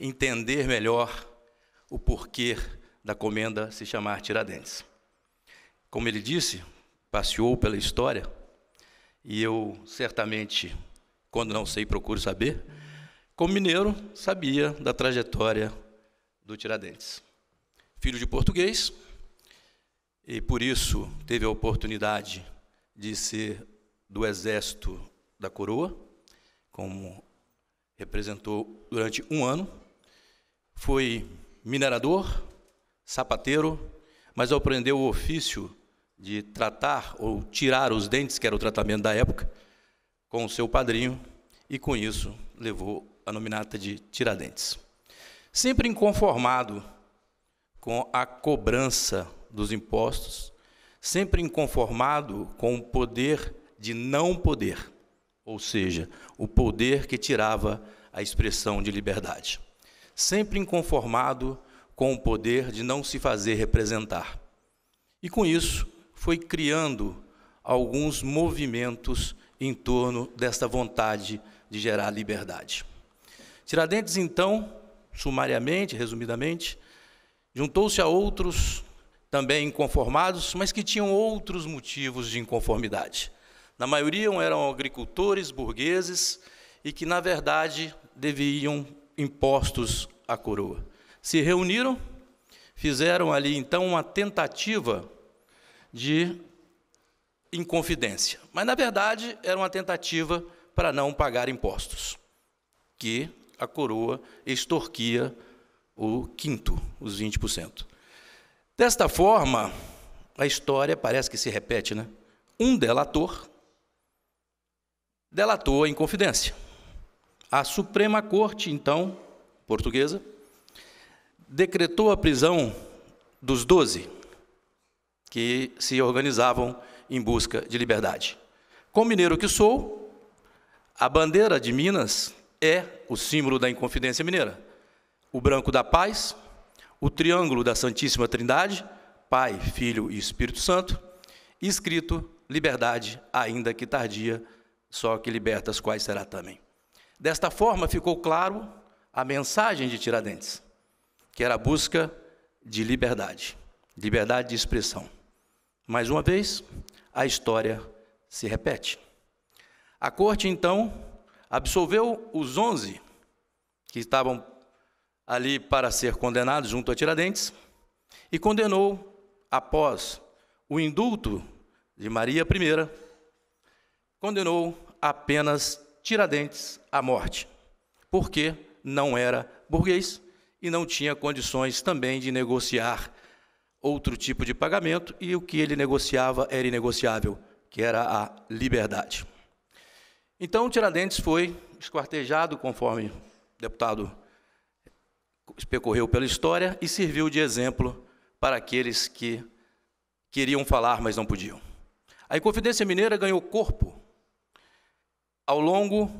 entender melhor o porquê da comenda se chamar Tiradentes. Como ele disse, passeou pela história, e eu certamente, quando não sei, procuro saber, como mineiro, sabia da trajetória do Tiradentes. Filho de português, e por isso teve a oportunidade de ser do exército da coroa, como representou durante um ano. Foi minerador, sapateiro, mas aprendeu o ofício de tratar ou tirar os dentes, que era o tratamento da época, com o seu padrinho, e com isso levou a nominata de Tiradentes sempre inconformado com a cobrança dos impostos, sempre inconformado com o poder de não poder, ou seja, o poder que tirava a expressão de liberdade. Sempre inconformado com o poder de não se fazer representar. E com isso, foi criando alguns movimentos em torno desta vontade de gerar liberdade. Tiradentes, então, sumariamente, resumidamente, juntou-se a outros também inconformados, mas que tinham outros motivos de inconformidade. Na maioria eram agricultores, burgueses e que, na verdade, deviam impostos à coroa. Se reuniram, fizeram ali então uma tentativa de inconfidência, mas na verdade era uma tentativa para não pagar impostos, que a coroa extorquia o quinto, os 20%. Desta forma, a história parece que se repete, né? Um delator delatou a Inconfidência. A Suprema Corte, então, portuguesa, decretou a prisão dos 12 que se organizavam em busca de liberdade. Com mineiro que sou, a bandeira de Minas é o símbolo da Inconfidência Mineira. O branco da paz, o triângulo da Santíssima Trindade, Pai, Filho e Espírito Santo, e escrito liberdade, ainda que tardia, só que libertas quais será também. Desta forma ficou claro a mensagem de Tiradentes, que era a busca de liberdade, liberdade de expressão. Mais uma vez, a história se repete. A corte então absolveu os onze que estavam ali para ser condenados junto a Tiradentes e condenou, após o indulto de Maria I, condenou apenas Tiradentes à morte, porque não era burguês e não tinha condições também de negociar outro tipo de pagamento, e o que ele negociava era inegociável, que era a liberdade. Então, Tiradentes foi esquartejado, conforme o deputado percorreu pela história, e serviu de exemplo para aqueles que queriam falar, mas não podiam. A Inconfidência Mineira ganhou corpo ao longo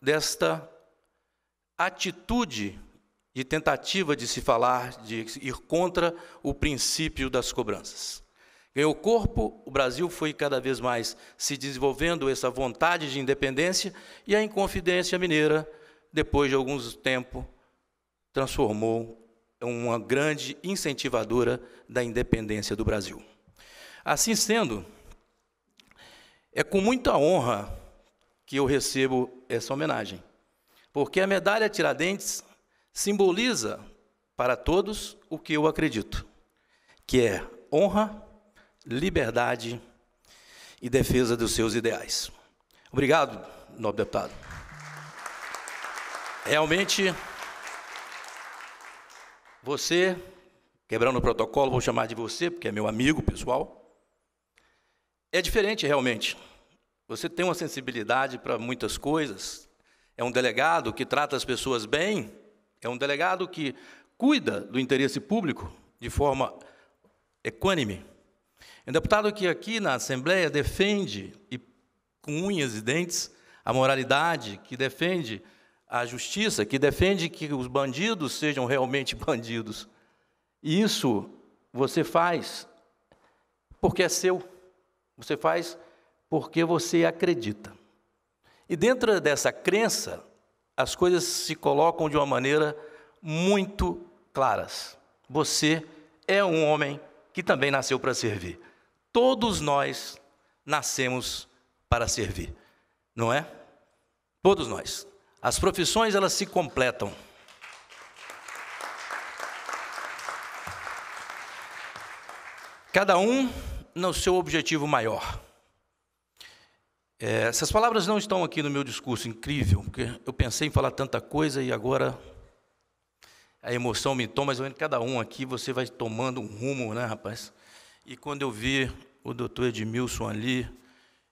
desta atitude de tentativa de se falar, de ir contra o princípio das cobranças ganhou corpo, o Brasil foi cada vez mais se desenvolvendo essa vontade de independência e a Inconfidência Mineira, depois de alguns tempo, transformou uma grande incentivadora da independência do Brasil. Assim sendo, é com muita honra que eu recebo essa homenagem, porque a medalha Tiradentes simboliza para todos o que eu acredito, que é honra liberdade e defesa dos seus ideais. Obrigado, nobre deputado. Realmente, você, quebrando o protocolo, vou chamar de você, porque é meu amigo pessoal, é diferente realmente. Você tem uma sensibilidade para muitas coisas. É um delegado que trata as pessoas bem, é um delegado que cuida do interesse público de forma equânime. É um deputado que aqui na Assembleia defende, e com unhas e dentes, a moralidade, que defende a justiça, que defende que os bandidos sejam realmente [laughs] bandidos. E isso você faz porque é seu. Você faz porque você acredita. E dentro dessa crença, as coisas se colocam de uma maneira muito claras. Você é um homem que também nasceu para servir. Todos nós nascemos para servir, não é? Todos nós. As profissões elas se completam. Cada um no seu objetivo maior. É, essas palavras não estão aqui no meu discurso, incrível, porque eu pensei em falar tanta coisa e agora a emoção me toma, mas cada um aqui você vai tomando um rumo, né, rapaz? E quando eu vi o doutor Edmilson ali,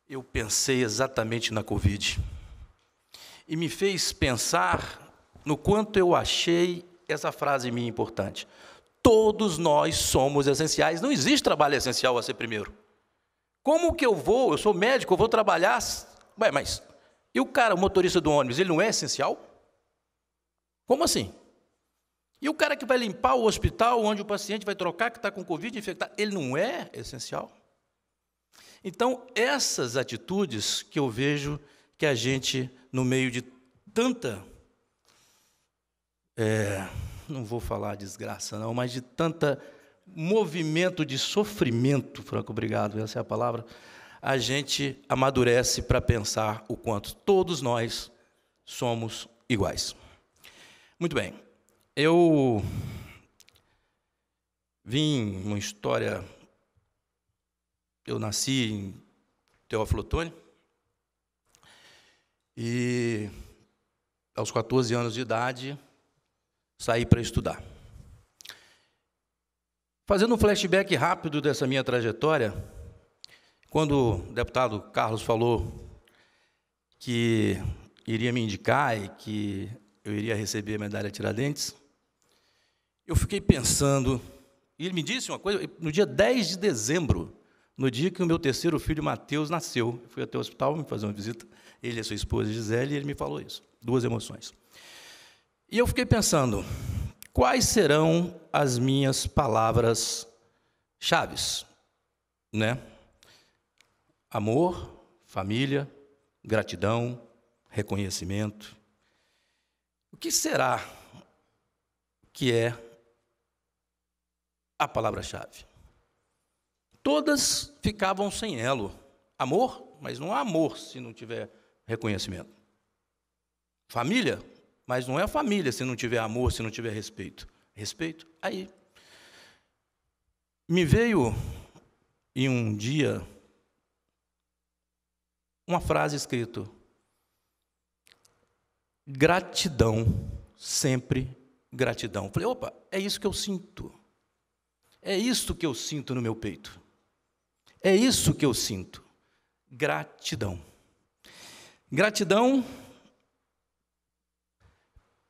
eu pensei exatamente na Covid. E me fez pensar no quanto eu achei essa frase minha importante. Todos nós somos essenciais, não existe trabalho essencial a ser primeiro. Como que eu vou? Eu sou médico, eu vou trabalhar. Ué, mas e o cara, o motorista do ônibus, ele não é essencial? Como assim? E o cara que vai limpar o hospital, onde o paciente vai trocar, que está com Covid infectado, ele não é essencial? Então, essas atitudes que eu vejo que a gente, no meio de tanta. É, não vou falar desgraça, não, mas de tanta movimento de sofrimento, Franco, obrigado, essa é a palavra, a gente amadurece para pensar o quanto todos nós somos iguais. Muito bem. Eu vim uma história. Eu nasci em Teófilo Otoni e aos 14 anos de idade saí para estudar. Fazendo um flashback rápido dessa minha trajetória, quando o deputado Carlos falou que iria me indicar e que eu iria receber a medalha Tiradentes, eu fiquei pensando, e ele me disse uma coisa, no dia 10 de dezembro, no dia que o meu terceiro filho, Mateus, nasceu, eu fui até o hospital me fazer uma visita, ele e a sua esposa, Gisele, e ele me falou isso, duas emoções. E eu fiquei pensando, quais serão as minhas palavras chaves, né? Amor, família, gratidão, reconhecimento. O que será que é a palavra-chave. Todas ficavam sem elo. Amor, mas não há amor se não tiver reconhecimento. Família, mas não é família se não tiver amor, se não tiver respeito. Respeito, aí. Me veio em um dia uma frase escrita: gratidão, sempre gratidão. Falei, opa, é isso que eu sinto. É isso que eu sinto no meu peito. É isso que eu sinto. Gratidão. Gratidão,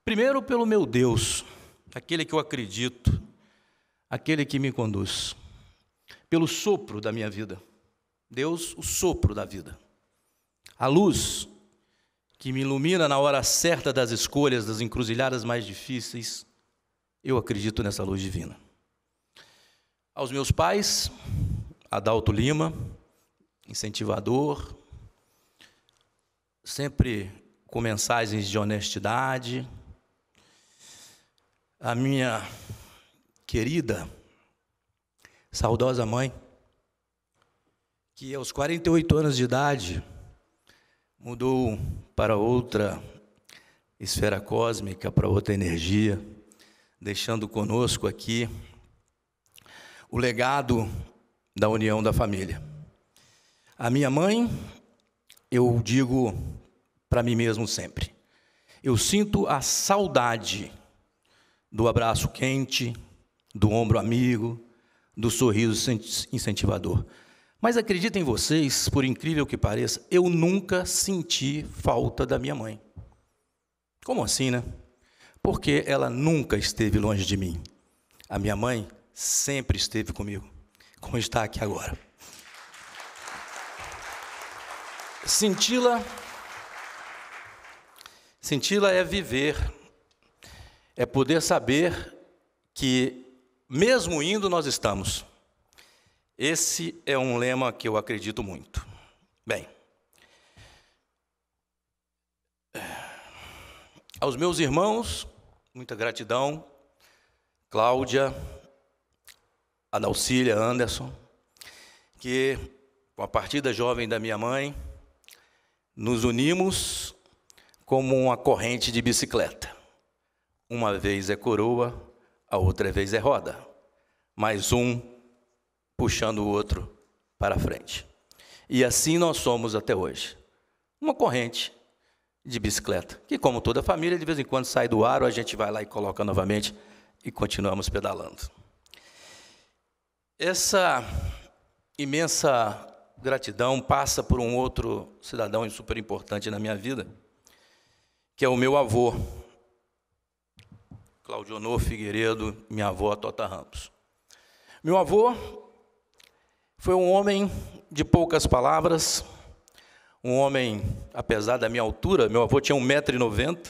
primeiro pelo meu Deus, aquele que eu acredito, aquele que me conduz, pelo sopro da minha vida. Deus, o sopro da vida. A luz que me ilumina na hora certa das escolhas, das encruzilhadas mais difíceis. Eu acredito nessa luz divina. Aos meus pais, Adalto Lima, incentivador, sempre com mensagens de honestidade. A minha querida, saudosa mãe, que aos 48 anos de idade mudou para outra esfera cósmica, para outra energia, deixando conosco aqui o legado da união da família. A minha mãe, eu digo para mim mesmo sempre, eu sinto a saudade do abraço quente, do ombro amigo, do sorriso incentivador. Mas acreditem vocês, por incrível que pareça, eu nunca senti falta da minha mãe. Como assim, né? Porque ela nunca esteve longe de mim. A minha mãe sempre esteve comigo, como está aqui agora. senti-la é viver, é poder saber que, mesmo indo, nós estamos. Esse é um lema que eu acredito muito. Bem, aos meus irmãos, muita gratidão. Cláudia, Adalcília Anderson, que, com a partida jovem da minha mãe, nos unimos como uma corrente de bicicleta. Uma vez é coroa, a outra vez é roda, mas um puxando o outro para frente. E assim nós somos até hoje. Uma corrente de bicicleta, que, como toda família, de vez em quando sai do aro, a gente vai lá e coloca novamente e continuamos pedalando. Essa imensa gratidão passa por um outro cidadão super importante na minha vida, que é o meu avô, Claudionor Figueiredo, minha avó Tota Ramos. Meu avô foi um homem de poucas palavras, um homem, apesar da minha altura, meu avô tinha 1,90m,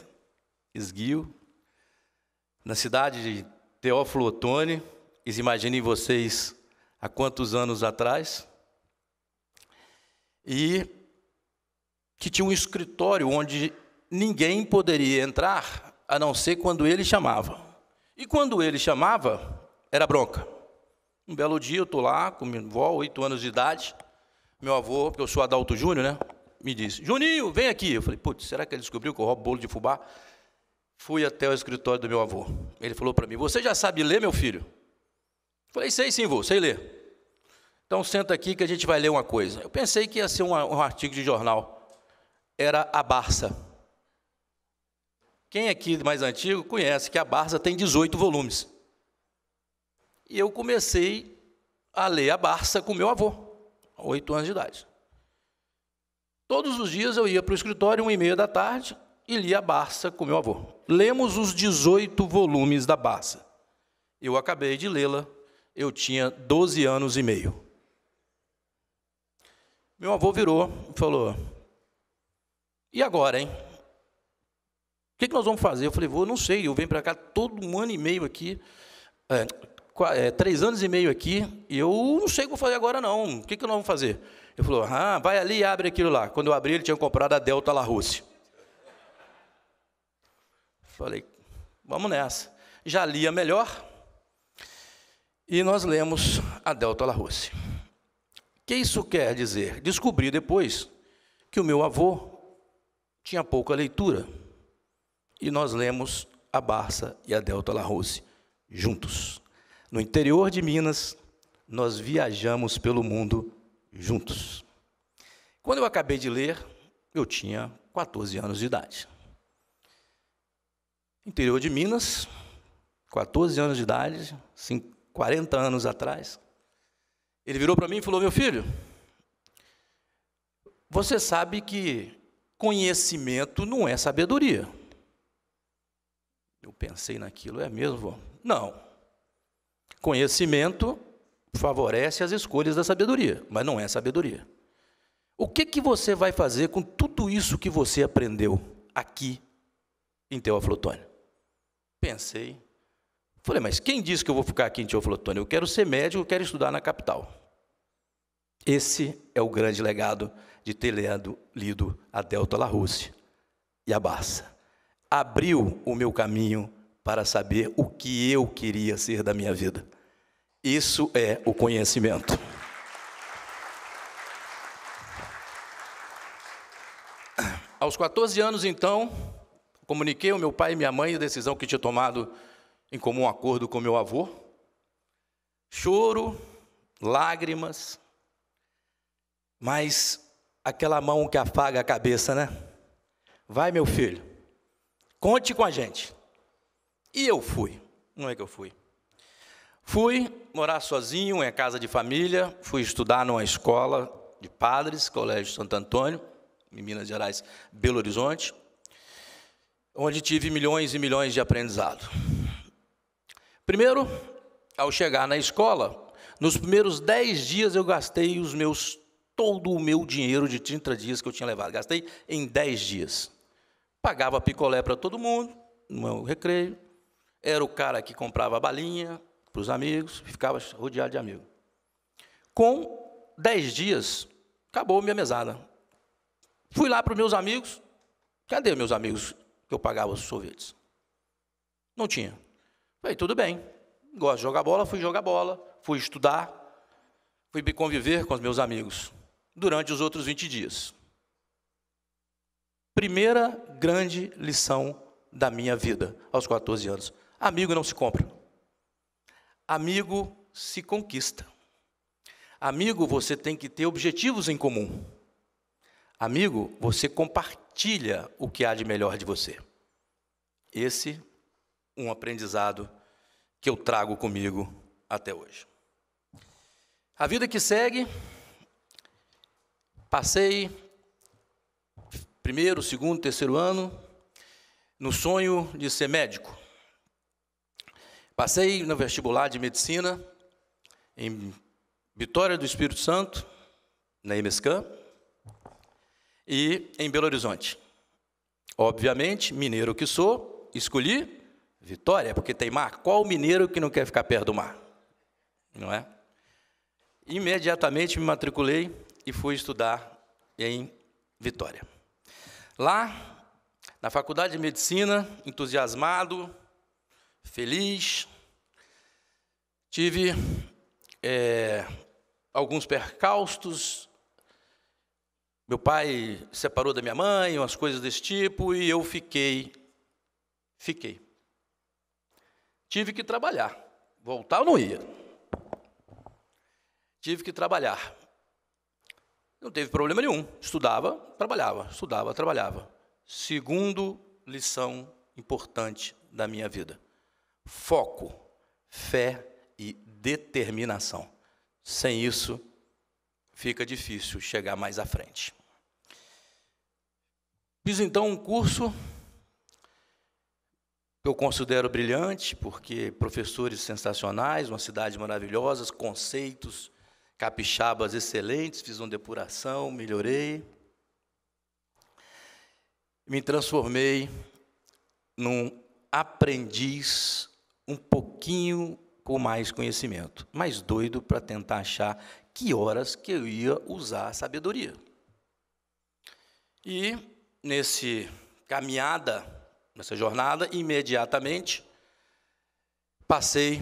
esguio, na cidade de Teófilo Otoni, e imaginem vocês há quantos anos atrás, e que tinha um escritório onde ninguém poderia entrar a não ser quando ele chamava. E quando ele chamava, era bronca. Um belo dia eu estou lá com minha avó, oito anos de idade. Meu avô, porque eu sou Adalto Júnior, né? Me disse: Juninho, vem aqui. Eu falei: Putz, será que ele descobriu que eu roubo bolo de fubá? Fui até o escritório do meu avô. Ele falou para mim: Você já sabe ler, meu filho? Falei, sei sim, vou, sei ler. Então senta aqui que a gente vai ler uma coisa. Eu pensei que ia ser um, um artigo de jornal. Era a Barça. Quem aqui mais antigo conhece que a Barça tem 18 volumes. E eu comecei a ler a Barça com meu avô, a 8 anos de idade. Todos os dias eu ia para o escritório, uma e meia da tarde, e lia a Barça com meu avô. Lemos os 18 volumes da Barça. Eu acabei de lê-la eu tinha 12 anos e meio. Meu avô virou e falou: E agora, hein? O que, que nós vamos fazer? Eu falei: "Vou, não sei. Eu venho para cá todo um ano e meio aqui, é, é, três anos e meio aqui, e eu não sei o que vou fazer agora, não. O que, que nós vamos fazer? Ele falou: Ah, vai ali e abre aquilo lá. Quando eu abri, ele tinha comprado a Delta La Rússia. Falei: Vamos nessa. Já lia melhor e nós lemos a Delta La Russe. que isso quer dizer? Descobri depois que o meu avô tinha pouca leitura. E nós lemos a Barça e a Delta La Russe juntos. No interior de Minas, nós viajamos pelo mundo juntos. Quando eu acabei de ler, eu tinha 14 anos de idade. Interior de Minas, 14 anos de idade, 40 anos atrás, ele virou para mim e falou: Meu filho, você sabe que conhecimento não é sabedoria. Eu pensei naquilo, é mesmo? Não. Conhecimento favorece as escolhas da sabedoria, mas não é sabedoria. O que, que você vai fazer com tudo isso que você aprendeu aqui em Teoflotone? Pensei, Falei, mas quem disse que eu vou ficar aqui em Teoflotone? Eu quero ser médico, eu quero estudar na capital. Esse é o grande legado de ter lido a Delta La Russe e a Barça. Abriu o meu caminho para saber o que eu queria ser da minha vida. Isso é o conhecimento. Aos 14 anos, então, comuniquei ao meu pai e minha mãe a decisão que tinha tomado em comum acordo com meu avô. Choro, lágrimas, mas aquela mão que afaga a cabeça, né? Vai, meu filho, conte com a gente. E eu fui. Não é que eu fui. Fui morar sozinho em casa de família, fui estudar numa escola de padres, Colégio Santo Antônio, em Minas Gerais, Belo Horizonte, onde tive milhões e milhões de aprendizado. Primeiro, ao chegar na escola, nos primeiros 10 dias eu gastei os meus todo o meu dinheiro de 30 dias que eu tinha levado. Gastei em 10 dias. Pagava picolé para todo mundo, no meu recreio. Era o cara que comprava balinha para os amigos, ficava rodeado de amigos. Com 10 dias, acabou minha mesada. Fui lá para os meus amigos. Cadê meus amigos que eu pagava os sorvetes? Não tinha. Falei, tudo bem, gosto de jogar bola, fui jogar bola, fui estudar, fui me conviver com os meus amigos durante os outros 20 dias. Primeira grande lição da minha vida aos 14 anos. Amigo não se compra. Amigo se conquista. Amigo, você tem que ter objetivos em comum. Amigo, você compartilha o que há de melhor de você. Esse um aprendizado que eu trago comigo até hoje. A vida que segue, passei primeiro, segundo, terceiro ano no sonho de ser médico. Passei no vestibular de medicina em Vitória do Espírito Santo, na Imescam, e em Belo Horizonte. Obviamente, mineiro que sou, escolhi Vitória, é porque tem mar. Qual mineiro que não quer ficar perto do mar? Não é? Imediatamente me matriculei e fui estudar em Vitória. Lá, na faculdade de medicina, entusiasmado, feliz, tive é, alguns percalços. Meu pai separou da minha mãe, umas coisas desse tipo, e eu fiquei, fiquei. Tive que trabalhar. Voltar eu não ia. Tive que trabalhar. Não teve problema nenhum. Estudava, trabalhava, estudava, trabalhava. Segundo lição importante da minha vida: foco, fé e determinação. Sem isso, fica difícil chegar mais à frente. Fiz então um curso eu considero brilhante, porque professores sensacionais, uma cidade maravilhosa, conceitos capixabas excelentes, fiz uma depuração, melhorei. Me transformei num aprendiz um pouquinho com mais conhecimento, mas doido para tentar achar que horas que eu ia usar a sabedoria. E nesse caminhada nessa jornada, imediatamente passei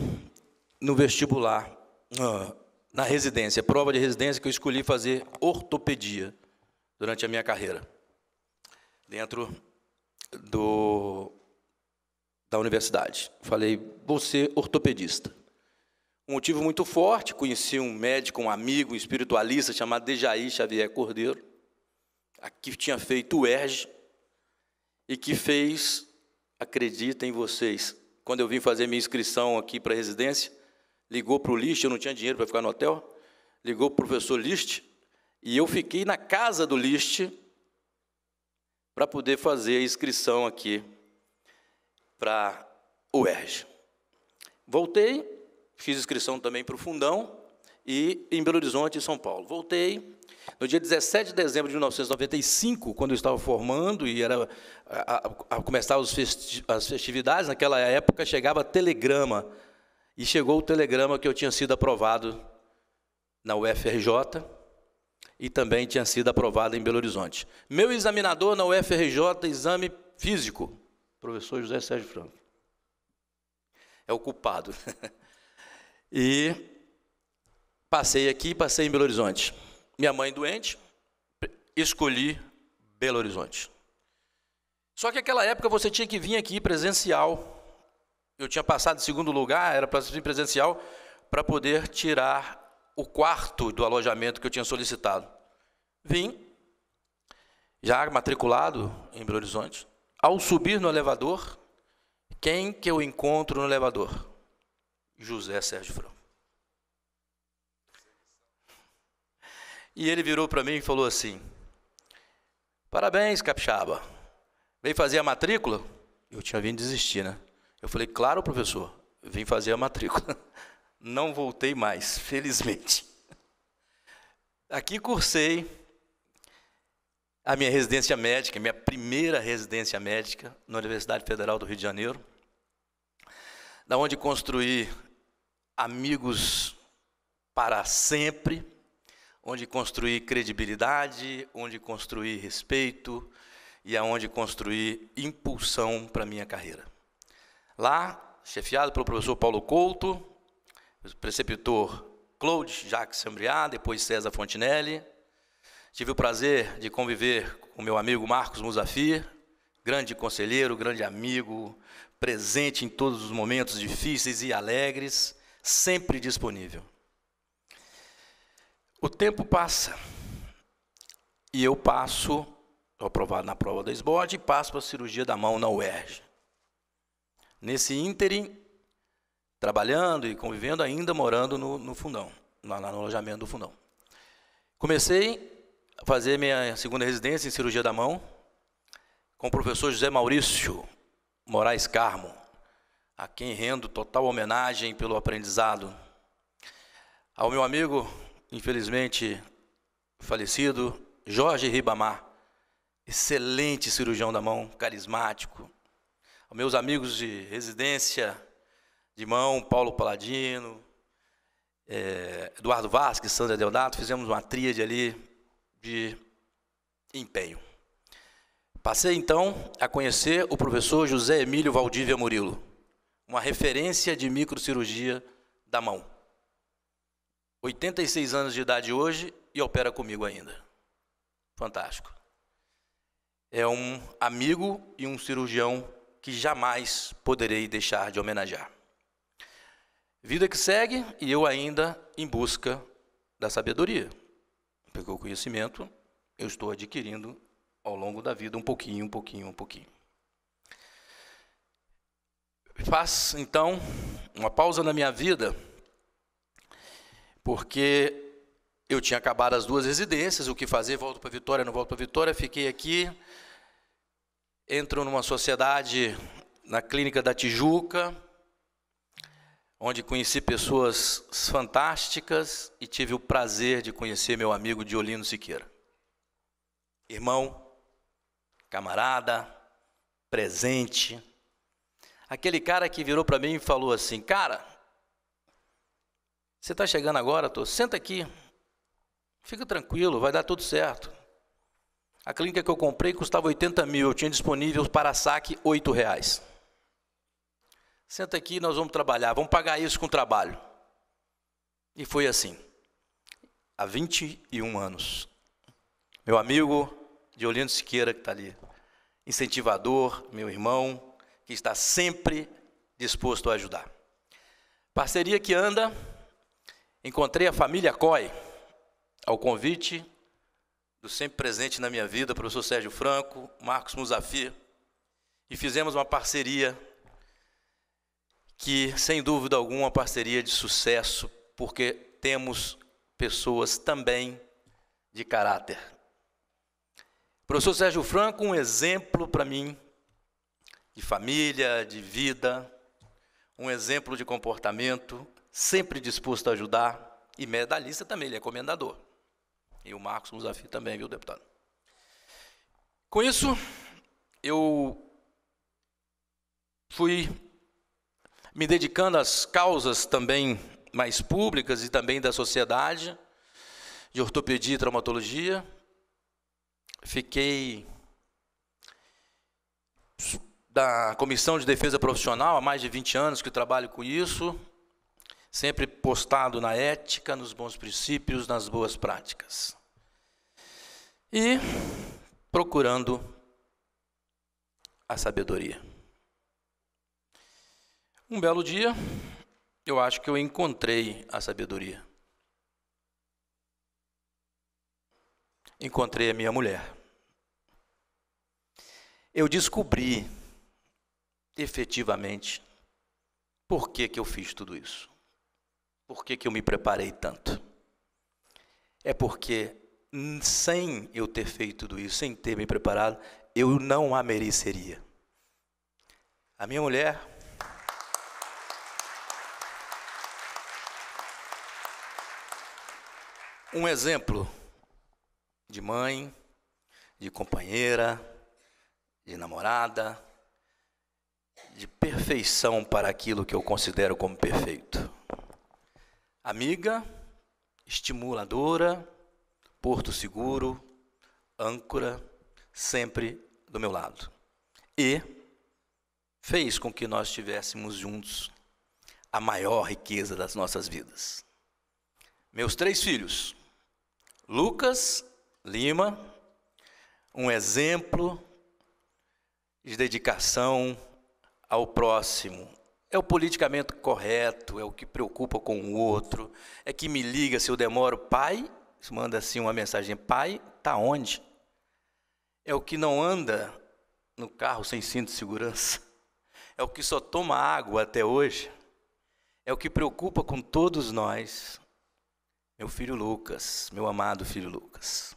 no vestibular, ah, na residência, prova de residência que eu escolhi fazer ortopedia durante a minha carreira, dentro do, da universidade. Falei, vou ser ortopedista. Um motivo muito forte, conheci um médico, um amigo, um espiritualista chamado Dejaí Xavier Cordeiro, que tinha feito o ERJ, e que fez, acreditem em vocês. Quando eu vim fazer minha inscrição aqui para a residência, ligou para o List, eu não tinha dinheiro para ficar no hotel, ligou para o professor List, e eu fiquei na casa do List para poder fazer a inscrição aqui para o UERJ. Voltei, fiz inscrição também para o Fundão e em Belo Horizonte em São Paulo. Voltei, no dia 17 de dezembro de 1995, quando eu estava formando e era a, a, a começar festi as festividades, naquela época chegava telegrama. E chegou o telegrama que eu tinha sido aprovado na UFRJ e também tinha sido aprovado em Belo Horizonte. Meu examinador na UFRJ, exame físico, professor José Sérgio Franco. É o culpado. [laughs] e passei aqui, passei em Belo Horizonte minha mãe doente, escolhi Belo Horizonte. Só que naquela época você tinha que vir aqui presencial. Eu tinha passado em segundo lugar, era para vir presencial, para poder tirar o quarto do alojamento que eu tinha solicitado. Vim, já matriculado em Belo Horizonte. Ao subir no elevador, quem que eu encontro no elevador? José Sérgio Franco. E ele virou para mim e falou assim: Parabéns, capixaba. Vem fazer a matrícula? Eu tinha vindo desistir, né? Eu falei: Claro, professor, vim fazer a matrícula. [laughs] Não voltei mais, felizmente. Aqui cursei a minha residência médica, minha primeira residência médica na Universidade Federal do Rio de Janeiro, da onde construí amigos para sempre onde construir credibilidade, onde construir respeito e aonde construir impulsão para minha carreira. Lá, chefiado pelo professor Paulo Couto, preceptor Claude Jacques Sambriá, depois César Fontinelli. Tive o prazer de conviver com meu amigo Marcos Musafir, grande conselheiro, grande amigo, presente em todos os momentos difíceis e alegres, sempre disponível. O tempo passa. E eu passo, estou aprovado na prova da SBOD, e passo para a cirurgia da mão na UERJ. Nesse ínterim, trabalhando e convivendo, ainda morando no, no fundão, lá, lá no alojamento do fundão. Comecei a fazer minha segunda residência em cirurgia da mão com o professor José Maurício Moraes Carmo, a quem rendo total homenagem pelo aprendizado. Ao meu amigo infelizmente falecido, Jorge Ribamar, excelente cirurgião da mão, carismático. Aos meus amigos de residência de mão, Paulo Paladino, é, Eduardo Vasques, Sandra Deodato, fizemos uma tríade ali de empenho. Passei então a conhecer o professor José Emílio Valdívia Murilo, uma referência de microcirurgia da mão. 86 anos de idade hoje e opera comigo ainda. Fantástico. É um amigo e um cirurgião que jamais poderei deixar de homenagear. Vida que segue e eu ainda em busca da sabedoria, porque o conhecimento eu estou adquirindo ao longo da vida um pouquinho, um pouquinho, um pouquinho. Faz então uma pausa na minha vida porque eu tinha acabado as duas residências, o que fazer, volto para Vitória, não volto para Vitória, fiquei aqui, entro numa sociedade na clínica da Tijuca, onde conheci pessoas fantásticas e tive o prazer de conhecer meu amigo Diolino Siqueira. Irmão, camarada, presente. Aquele cara que virou para mim e falou assim: Cara, você está chegando agora, tô, senta aqui. Fica tranquilo, vai dar tudo certo. A clínica que eu comprei custava 80 mil, eu tinha disponível para saque 8 reais. Senta aqui, nós vamos trabalhar, vamos pagar isso com trabalho. E foi assim. Há 21 anos. Meu amigo Diolino Siqueira, que está ali, incentivador, meu irmão, que está sempre disposto a ajudar. Parceria que anda Encontrei a família COI ao convite do sempre presente na minha vida, professor Sérgio Franco, Marcos Musafir, e fizemos uma parceria que, sem dúvida alguma, é uma parceria de sucesso, porque temos pessoas também de caráter. Professor Sérgio Franco, um exemplo para mim de família, de vida, um exemplo de comportamento, sempre disposto a ajudar, e medalhista também, ele é comendador. E o Marcos Musafi também, viu, deputado? Com isso, eu fui me dedicando às causas também mais públicas e também da sociedade, de ortopedia e traumatologia. Fiquei da Comissão de Defesa Profissional há mais de 20 anos que trabalho com isso sempre postado na ética, nos bons princípios, nas boas práticas. E procurando a sabedoria. Um belo dia, eu acho que eu encontrei a sabedoria. Encontrei a minha mulher. Eu descobri efetivamente por que, que eu fiz tudo isso. Por que, que eu me preparei tanto? É porque, sem eu ter feito tudo isso, sem ter me preparado, eu não a mereceria. A minha mulher. Um exemplo de mãe, de companheira, de namorada, de perfeição para aquilo que eu considero como perfeito. Amiga, estimuladora, porto seguro, âncora, sempre do meu lado. E fez com que nós tivéssemos juntos a maior riqueza das nossas vidas. Meus três filhos, Lucas Lima, um exemplo de dedicação ao próximo, é o politicamente correto, é o que preocupa com o outro, é que me liga se eu demoro. Pai, manda assim uma mensagem: Pai, tá onde? É o que não anda no carro sem cinto de segurança. É o que só toma água até hoje. É o que preocupa com todos nós. Meu filho Lucas, meu amado filho Lucas.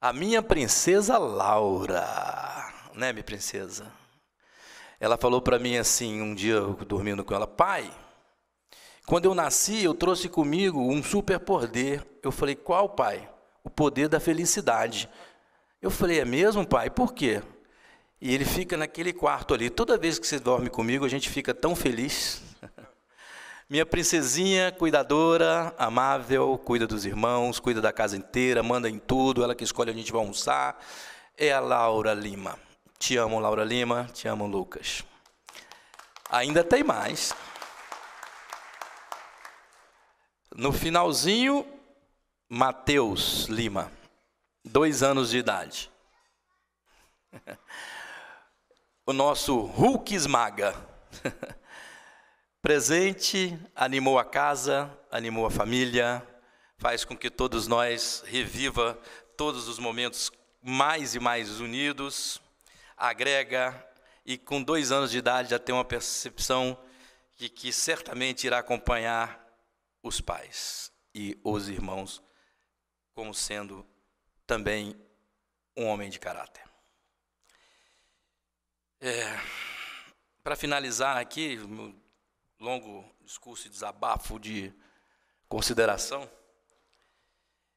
A minha princesa Laura, né, minha princesa? Ela falou para mim assim, um dia dormindo com ela: Pai, quando eu nasci, eu trouxe comigo um super poder. Eu falei: Qual, pai? O poder da felicidade. Eu falei: É mesmo, pai? Por quê? E ele fica naquele quarto ali. Toda vez que você dorme comigo, a gente fica tão feliz. [laughs] Minha princesinha, cuidadora, amável, cuida dos irmãos, cuida da casa inteira, manda em tudo, ela que escolhe onde a gente vai almoçar, é a Laura Lima. Te amo, Laura Lima. Te amo, Lucas. Ainda tem mais. No finalzinho, Mateus Lima, dois anos de idade. [laughs] O nosso Hulk esmaga. [laughs] Presente, animou a casa, animou a família, faz com que todos nós reviva todos os momentos mais e mais unidos agrega e com dois anos de idade já tem uma percepção de que certamente irá acompanhar os pais e os irmãos como sendo também um homem de caráter. É, Para finalizar aqui, meu longo discurso e desabafo de consideração,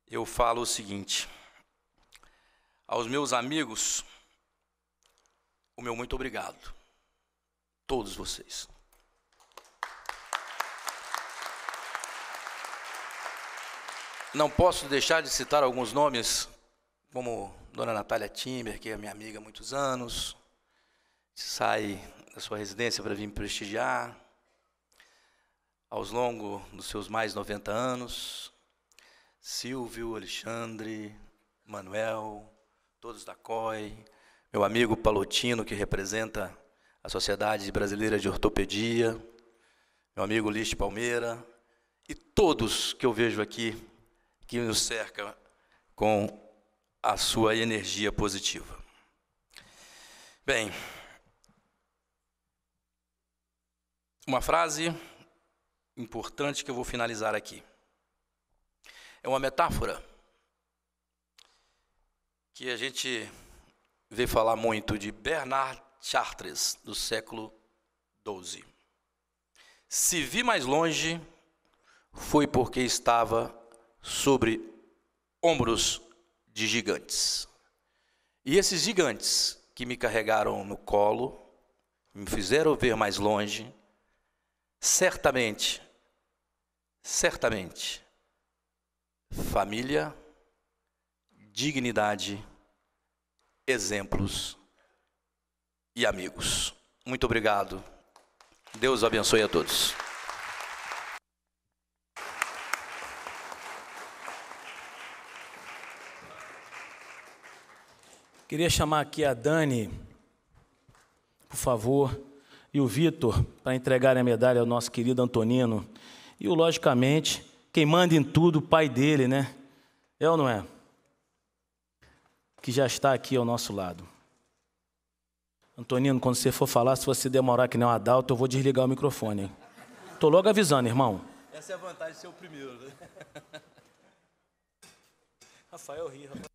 eu falo o seguinte: aos meus amigos, o meu muito obrigado. Todos vocês. Não posso deixar de citar alguns nomes, como Dona Natália Timber, que é minha amiga há muitos anos, sai da sua residência para vir me prestigiar, aos longos dos seus mais 90 anos, Silvio, Alexandre, Manuel, todos da COI, meu amigo Palotino, que representa a Sociedade Brasileira de Ortopedia, meu amigo Liste Palmeira, e todos que eu vejo aqui que nos cerca com a sua energia positiva. Bem, uma frase importante que eu vou finalizar aqui. É uma metáfora que a gente vê falar muito de Bernard Chartres, do século XII. Se vi mais longe, foi porque estava sobre ombros de gigantes. E esses gigantes que me carregaram no colo, me fizeram ver mais longe, certamente, certamente, família, dignidade exemplos e amigos. Muito obrigado. Deus abençoe a todos.
Queria chamar aqui a Dani, por favor, e o Vitor para entregarem a medalha ao nosso querido Antonino. E, logicamente, quem manda em tudo, o pai dele, né? É ou não é? que já está aqui ao nosso lado. Antonino, quando você for falar, se você demorar que nem um adulto, eu vou desligar o microfone. Tô logo avisando, irmão.
Essa é a vantagem de ser o primeiro. Né? [laughs] Rafael ri, Rafael.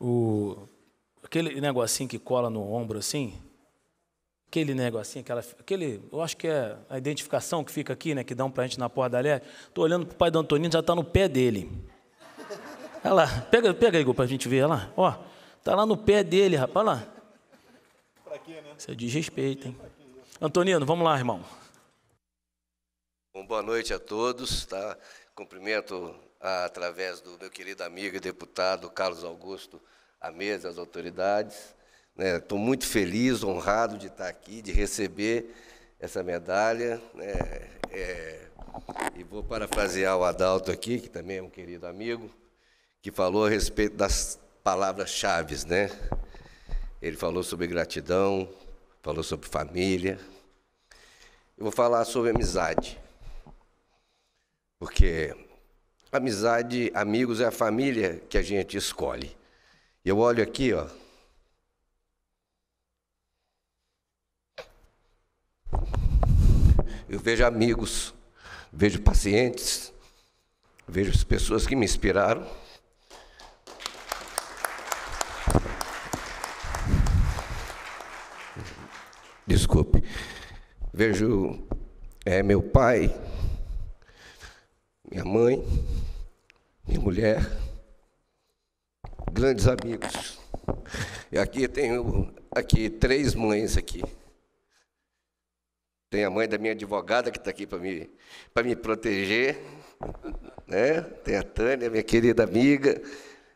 o, aquele negocinho que cola no ombro assim, aquele negocinho, aquela, aquele, eu acho que é a identificação que fica aqui, né, que dão para gente na porta da Lé. Estou olhando pro pai do Antonino, já está no pé dele. Olha lá, pega, pega Igor, para a gente ver, olha lá, ó, tá lá no pé dele, rapaz, olha lá. Pra quê, né? Isso é desrespeito, hein? Antonino, vamos lá, irmão.
Bom, boa noite a todos, tá? Cumprimento através do meu querido amigo e deputado Carlos Augusto, à mesa, às autoridades. Estou né, muito feliz, honrado de estar aqui, de receber essa medalha. Né, é, e vou parafrasear o Adalto aqui, que também é um querido amigo, que falou a respeito das palavras-chave. Né? Ele falou sobre gratidão, falou sobre família. Eu vou falar sobre amizade. Porque Amizade, amigos é a família que a gente escolhe. Eu olho aqui, ó. Eu vejo amigos, vejo pacientes, vejo as pessoas que me inspiraram. Desculpe. Vejo é, meu pai, minha mãe, minha mulher, grandes amigos. E aqui tenho aqui três mães aqui. Tem a mãe da minha advogada que está aqui para me, me proteger. Né? Tem a Tânia, minha querida amiga,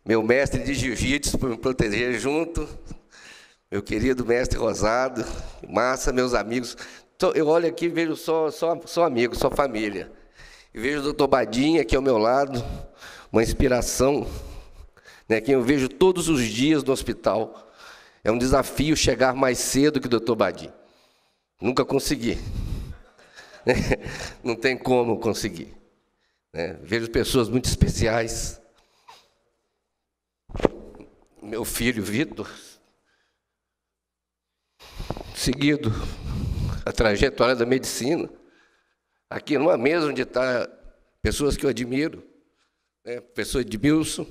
meu mestre de jiu-jitsu para me proteger junto. Meu querido mestre Rosado, Massa, meus amigos. Eu olho aqui e vejo só, só, só amigos, só família vejo o doutor Badinha aqui ao meu lado, uma inspiração, né, que eu vejo todos os dias no hospital. É um desafio chegar mais cedo que o doutor Badinha. Nunca consegui. [laughs] Não tem como conseguir. Né? Vejo pessoas muito especiais. Meu filho Vitor, seguido a trajetória da medicina aqui numa mesa onde está pessoas que eu admiro, né, professor Edmilson,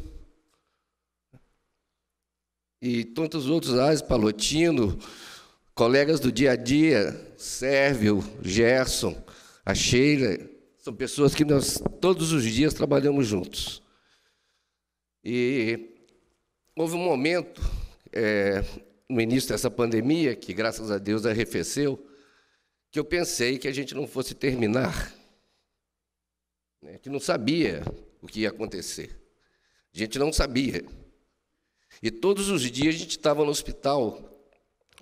e tantos outros Ares Palotino, colegas do dia a dia, Sérvio, Gerson, a Sheila, são pessoas que nós todos os dias trabalhamos juntos. E houve um momento, é, no início dessa pandemia, que graças a Deus arrefeceu, que eu pensei que a gente não fosse terminar, né? que não sabia o que ia acontecer. A gente não sabia. E todos os dias a gente estava no hospital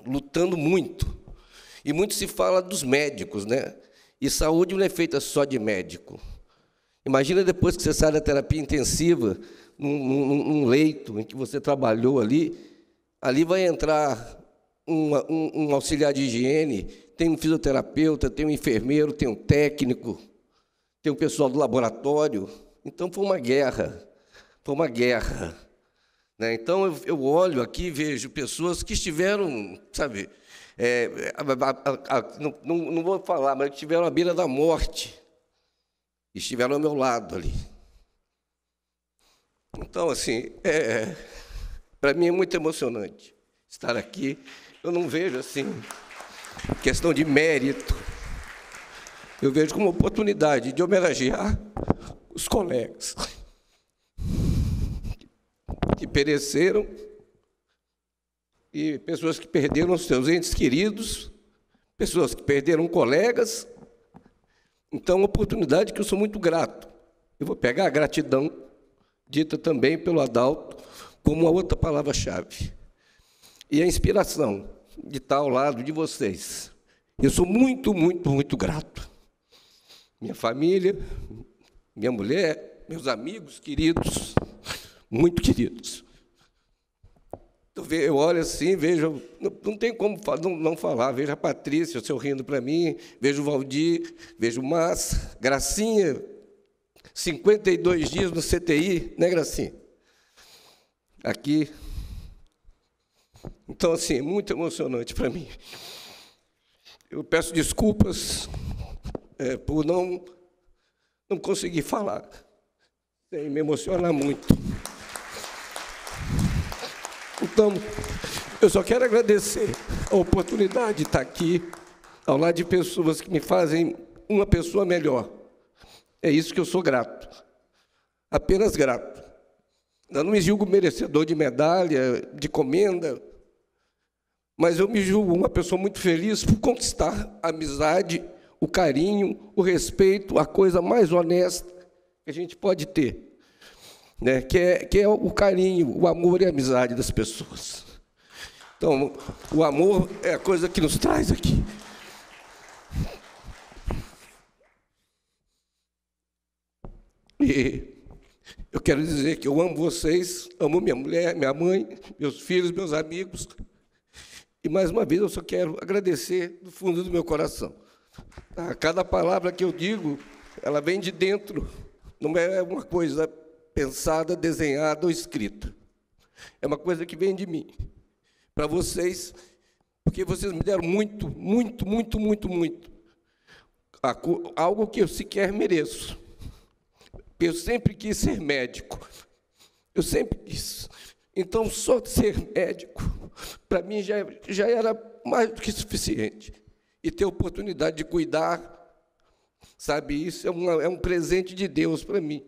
lutando muito. E muito se fala dos médicos, né? E saúde não é feita só de médico. Imagina depois que você sai da terapia intensiva, num, num, num leito em que você trabalhou ali, ali vai entrar um, um auxiliar de higiene tem um fisioterapeuta, tem um enfermeiro, tem um técnico, tem um pessoal do laboratório. Então foi uma guerra, foi uma guerra. Né? Então eu, eu, olho aqui e vejo pessoas que estiveram, sabe, é, a, a, a, não, não vou falar, mas que estiveram à beira da morte, estiveram ao meu lado ali. Então, assim, é, para mim é muito emocionante estar aqui. Eu não vejo assim questão de mérito. Eu vejo como oportunidade de homenagear os colegas que pereceram e pessoas que perderam seus entes queridos, pessoas que perderam colegas. Então, oportunidade que eu sou muito grato. Eu vou pegar a gratidão, dita também pelo Adalto, como a outra palavra-chave. E a inspiração de estar ao lado de vocês. Eu sou muito, muito, muito grato. Minha família, minha mulher, meus amigos queridos, muito queridos. Então, eu olho assim, vejo, não tem como não falar. Vejo a Patrícia rindo para mim, vejo o Valdir, vejo o Massa, Gracinha, 52 dias no CTI, né, Gracinha? Aqui, então, assim, é muito emocionante para mim. Eu peço desculpas é, por não, não conseguir falar, sem me emocionar muito. Então, eu só quero agradecer a oportunidade de estar aqui, ao lado de pessoas que me fazem uma pessoa melhor. É isso que eu sou grato. Apenas grato. Eu não me julgo merecedor de medalha, de comenda, mas eu me julgo uma pessoa muito feliz por conquistar a amizade, o carinho, o respeito, a coisa mais honesta que a gente pode ter, né? que, é, que é o carinho, o amor e a amizade das pessoas. Então, o amor é a coisa que nos traz aqui. E eu quero dizer que eu amo vocês, amo minha mulher, minha mãe, meus filhos, meus amigos. E, mais uma vez, eu só quero agradecer do fundo do meu coração. A cada palavra que eu digo, ela vem de dentro, não é uma coisa pensada, desenhada ou escrita. É uma coisa que vem de mim. Para vocês, porque vocês me deram muito, muito, muito, muito, muito. Algo que eu sequer mereço. Eu sempre quis ser médico. Eu sempre quis. Então, só de ser médico para mim já, já era mais do que suficiente. E ter oportunidade de cuidar, sabe, isso é, uma, é um presente de Deus para mim.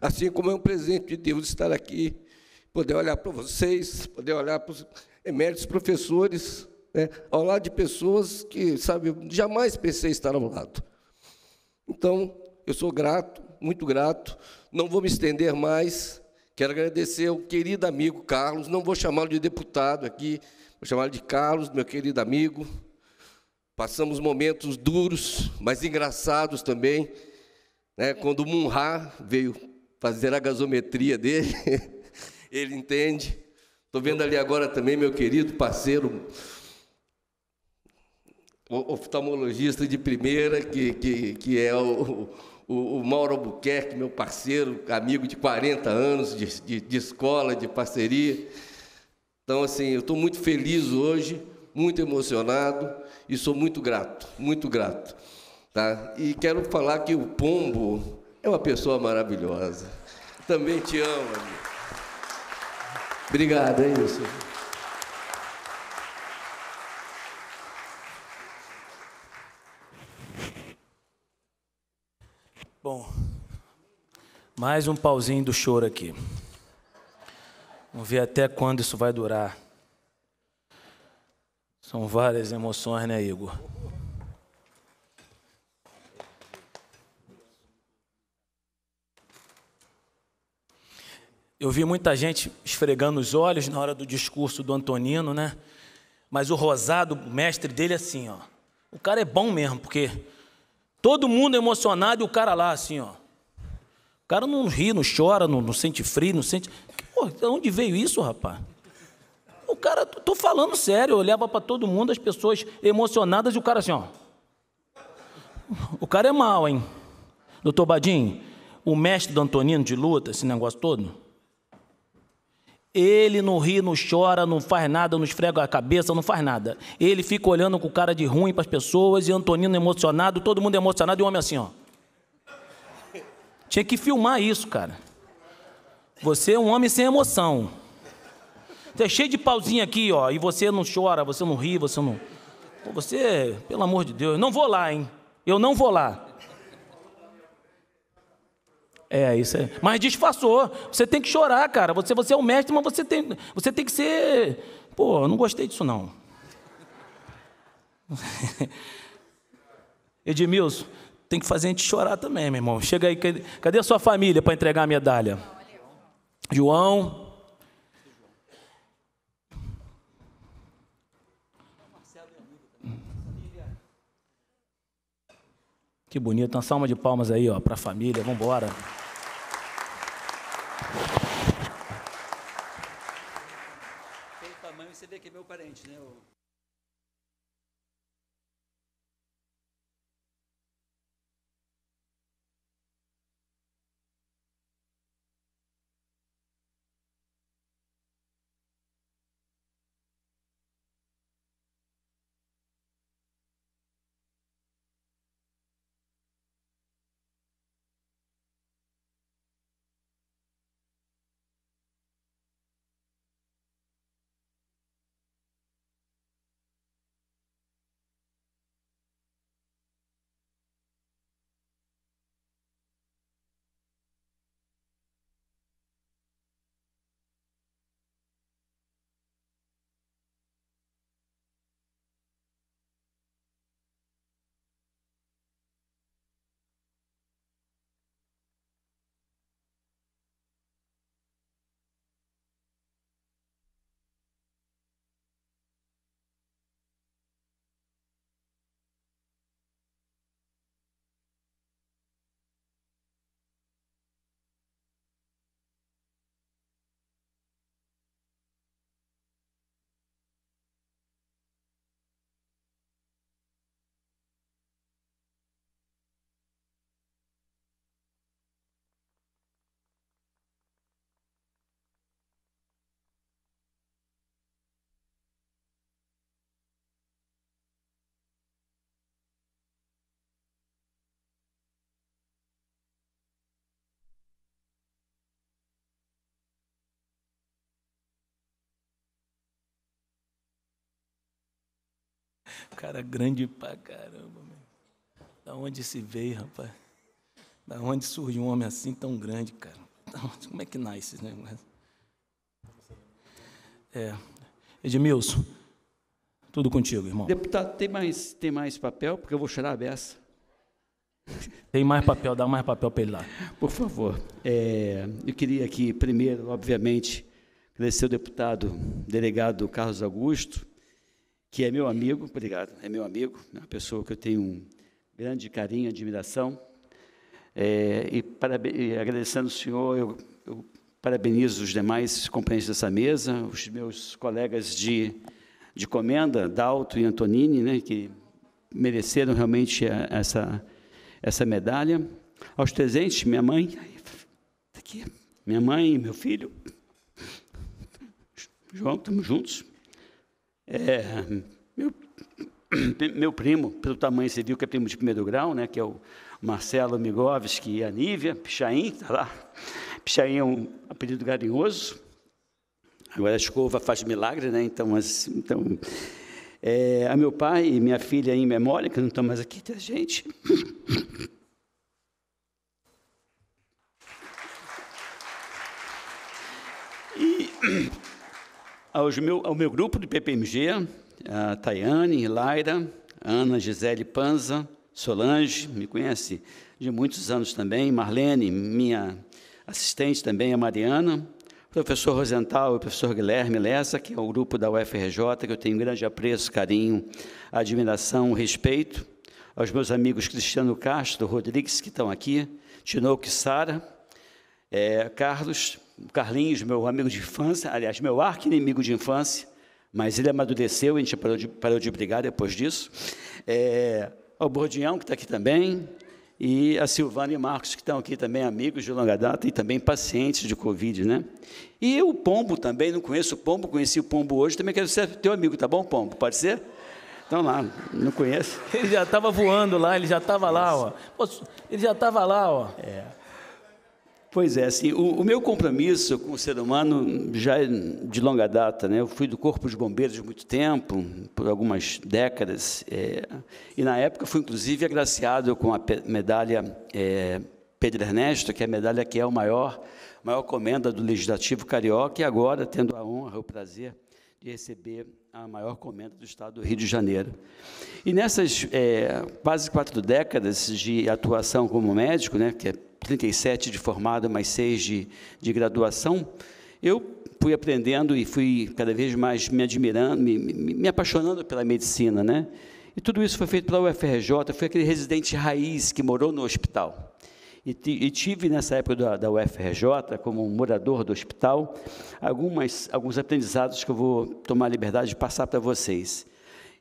Assim como é um presente de Deus estar aqui, poder olhar para vocês, poder olhar para os eméritos professores, né, ao lado de pessoas que, sabe, jamais pensei estar ao lado. Então, eu sou grato, muito grato, não vou me estender mais, Quero agradecer ao querido amigo Carlos, não vou chamá-lo de deputado aqui, vou chamá-lo de Carlos, meu querido amigo. Passamos momentos duros, mas engraçados também, né? É. quando o Munra veio fazer a gasometria dele, [laughs] ele entende. Estou vendo ali agora também meu querido parceiro oftalmologista de primeira, que, que, que é o, o, o Mauro Albuquerque, meu parceiro, amigo de 40 anos de, de, de escola, de parceria. Então, assim, eu estou muito feliz hoje, muito emocionado e sou muito grato, muito grato. Tá? E quero falar que o Pombo é uma pessoa maravilhosa. Também te amo. Amigo. Obrigado, é isso.
Bom,
mais um pauzinho do choro aqui. Vamos ver até quando isso vai durar. São várias emoções, né, Igor? Eu vi muita gente esfregando os olhos na hora do discurso do Antonino, né? Mas o Rosado, o mestre dele, é assim, ó. O cara é bom mesmo, porque Todo mundo emocionado e o cara lá assim, ó. O cara não ri, não chora, não, não sente frio, não sente. Pô, de onde veio isso, rapaz? O cara, tô falando sério, eu olhava para todo mundo, as pessoas emocionadas e o cara assim, ó. O cara é mal, hein? Doutor Badinho, o mestre do Antonino de luta, esse negócio todo. Ele não ri, não chora, não faz nada, não esfrega a cabeça, não faz nada. Ele fica olhando com cara de ruim para as pessoas e Antonino emocionado, todo mundo emocionado e o homem assim, ó. Tinha que filmar isso, cara. Você é um homem sem emoção. Você é cheio de pauzinho aqui, ó, e você não chora, você não ri, você não. Você, pelo amor de Deus, não vou lá, hein? Eu não vou lá. É, isso é. Mas disfarçou. Você tem que chorar, cara. Você, você é o mestre, mas você tem, você tem que ser. Pô, não gostei disso, não. [laughs] Edmilson, tem que fazer a gente chorar também, meu irmão. Chega aí, cadê a sua família para entregar a medalha? João. Que bonito, uma salva de palmas aí, ó, para a família. Vamos embora.
Pelo tamanho, você vê que é meu parente, né?
Cara grande pra caramba, meu. Da onde se veio, rapaz? Da onde surge um homem assim tão grande, cara? como é que nasce esse negócio? É. Edmilson, tudo contigo, irmão.
Deputado, tem mais, tem mais papel? Porque eu vou chorar a beça.
Tem mais papel, dá mais papel para ele lá. Por favor. É, eu queria aqui,
primeiro, obviamente, agradecer ao deputado delegado Carlos Augusto, que é meu amigo, obrigado, é meu amigo, é uma pessoa que eu tenho um grande carinho, admiração. É, e, parabe- e, agradecendo o senhor, eu, eu parabenizo os demais companheiros dessa mesa, os meus colegas de, de comenda, Dalto e Antonini, né, que mereceram realmente a, essa, essa medalha. Aos presentes, minha mãe, tá aqui, minha mãe, meu filho, João, estamos juntos. É, meu, [clears throat] meu primo, pelo tamanho, você viu que é primo de primeiro grau, né, que é o Marcelo Migovski e a Nívia, Pichain, está lá. Pichain é um apelido garinhoso. Agora a escova faz milagre, né? Então, então é, a meu pai e minha filha em memória, que não estão mais aqui, tem tá, a gente. E aos meu, ao meu grupo do PPMG, a Tayane, Laira, Ana Gisele Panza, Solange, me conhece de muitos anos também, Marlene, minha assistente também, a Mariana, professor Rosenthal e professor Guilherme Lessa, que é o grupo da UFRJ, que eu tenho grande apreço, carinho, admiração, respeito, aos meus amigos Cristiano Castro, Rodrigues, que estão aqui, Tinoco e Sara, é, Carlos, Carlinhos, meu amigo de infância, aliás, meu arqui-inimigo de infância, mas ele amadureceu, a gente parou de, parou de brigar depois disso. É, o Bordião, que está aqui também, e a Silvana e Marcos, que estão aqui também, amigos de longa data e também pacientes de Covid, né? E o Pombo também, não conheço o Pombo, conheci o Pombo hoje, também quero ser teu amigo, tá bom, Pombo? Pode ser? Então lá, não conheço.
Ele já estava voando lá, ele já estava lá, ó. Ele já estava lá, ó.
É. Pois é, assim, o, o, meu compromisso com o ser humano já é de longa data, né? Eu fui do Corpo de Bombeiros muito tempo, por algumas décadas, é, e na época fui inclusive agraciado com a medalha é, Pedro Ernesto, que é a medalha que é o maior, maior comenda do Legislativo Carioca, e agora tendo a honra, o prazer de receber a maior comenda do Estado do Rio de Janeiro. E nessas é, quase quatro décadas de atuação como médico, né, que é 37 de formado, mais 6 de, de graduação, eu fui aprendendo e fui cada vez mais me admirando, me, me, me apaixonando pela medicina, né? E tudo isso foi feito pela UFRJ, foi aquele residente raiz que morou no hospital. E, e tive nessa época da, da, UFRJ, como morador do hospital, algumas, alguns aprendizados que eu vou tomar a liberdade de passar para vocês.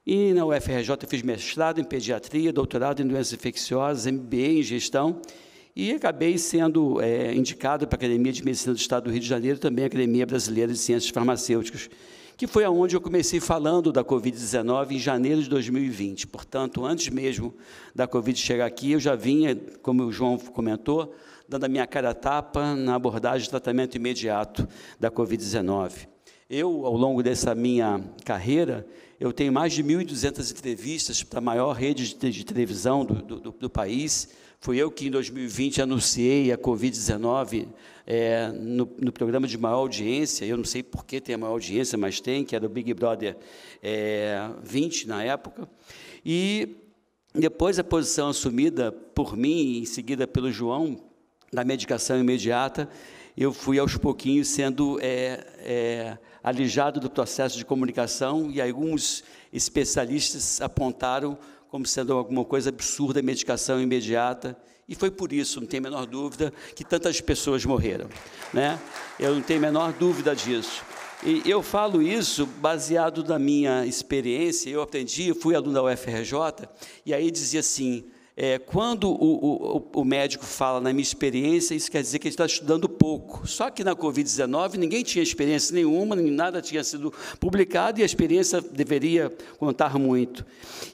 E na UFRJ fiz mestrado em pediatria, doutorado em doenças infecciosas, MBA em gestão e acabei sendo é, indicado para a Academia de Medicina do Estado do Rio de Janeiro, também a Academia Brasileira de Ciências Farmacêuticas, que foi aonde eu comecei falando da Covid-19 em janeiro de 2020. Portanto, antes mesmo da Covid chegar aqui, eu já vinha, como o João comentou, dando a minha cara a tapa na abordagem de tratamento imediato da Covid-19. Eu, ao longo dessa minha carreira, eu tenho mais de 1.200 entrevistas para a maior rede de televisão do, do, do país, Fui eu que, em 2020, anunciei a Covid-19 é, no, no, programa de maior audiência. Eu não sei por que tem a maior audiência, mas tem, que era o Big Brother é, 20 na época. E depois a posição assumida por mim, em seguida pelo João, da medicação imediata, eu fui aos pouquinhos sendo é, é, alijado do processo de comunicação e alguns especialistas apontaram como sendo alguma coisa absurda, medicação imediata. E foi por isso, não tem a menor dúvida, que tantas pessoas morreram. Né? Eu não tenho a menor dúvida disso. E eu falo isso baseado na minha experiência. Eu aprendi, fui aluno da UFRJ, e aí dizia assim: é, quando o, o, o, médico fala, na minha experiência, isso quer dizer que ele está estudando pouco. Só que na Covid-19 ninguém tinha experiência nenhuma, nada tinha sido publicado e a experiência deveria contar muito.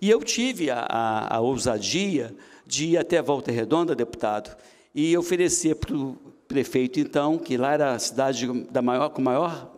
E eu tive a, a, a ousadia de ir até Volta Redonda, deputado, e oferecer para o prefeito, então, que lá era a cidade da maior, com maior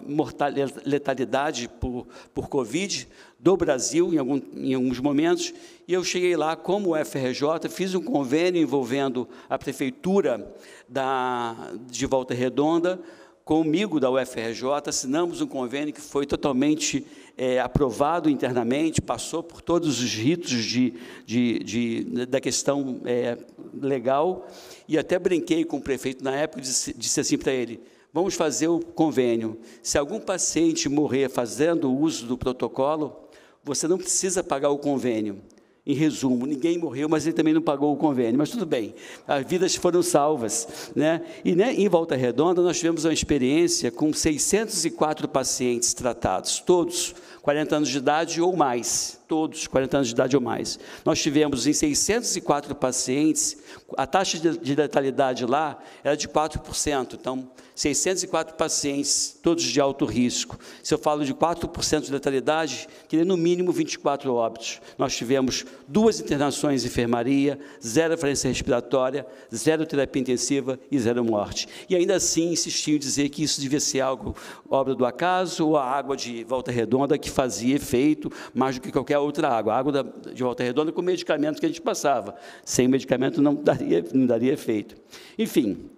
letalidade por, por Covid do Brasil, em, algum, em, alguns momentos, e eu cheguei lá como FRJ, fiz um convênio envolvendo a Prefeitura da, de Volta Redonda, comigo da UFRJ, assinamos um convênio que foi totalmente é, aprovado internamente, passou por todos os ritos de, de, de da questão é, legal, e até brinquei com o prefeito na época, disse, disse assim para ele, vamos fazer o convênio. Se algum paciente morrer fazendo uso do protocolo, você não precisa pagar o convênio. Em resumo, ninguém morreu, mas ele também não pagou o convênio. Mas tudo bem, as vidas foram salvas. Né? E né, em Volta Redonda, nós tivemos uma experiência com 604 pacientes tratados, todos 40 anos de idade ou mais todos, 40 anos de idade ou mais. Nós tivemos em 604 pacientes, a taxa de letalidade lá era de 4%, então 604 pacientes, todos de alto risco. Se eu falo de 4% de letalidade, queria no mínimo 24 óbitos. Nós tivemos duas internações em enfermaria, zero falência respiratória, zero terapia intensiva e zero morte. E ainda assim insistiam em dizer que isso devia ser algo obra do acaso ou a água de volta redonda que fazia efeito mais do que qualquer outra água, a água da, de volta redonda com medicamentos que a gente passava. Sem medicamento não daria, não daria efeito. Enfim,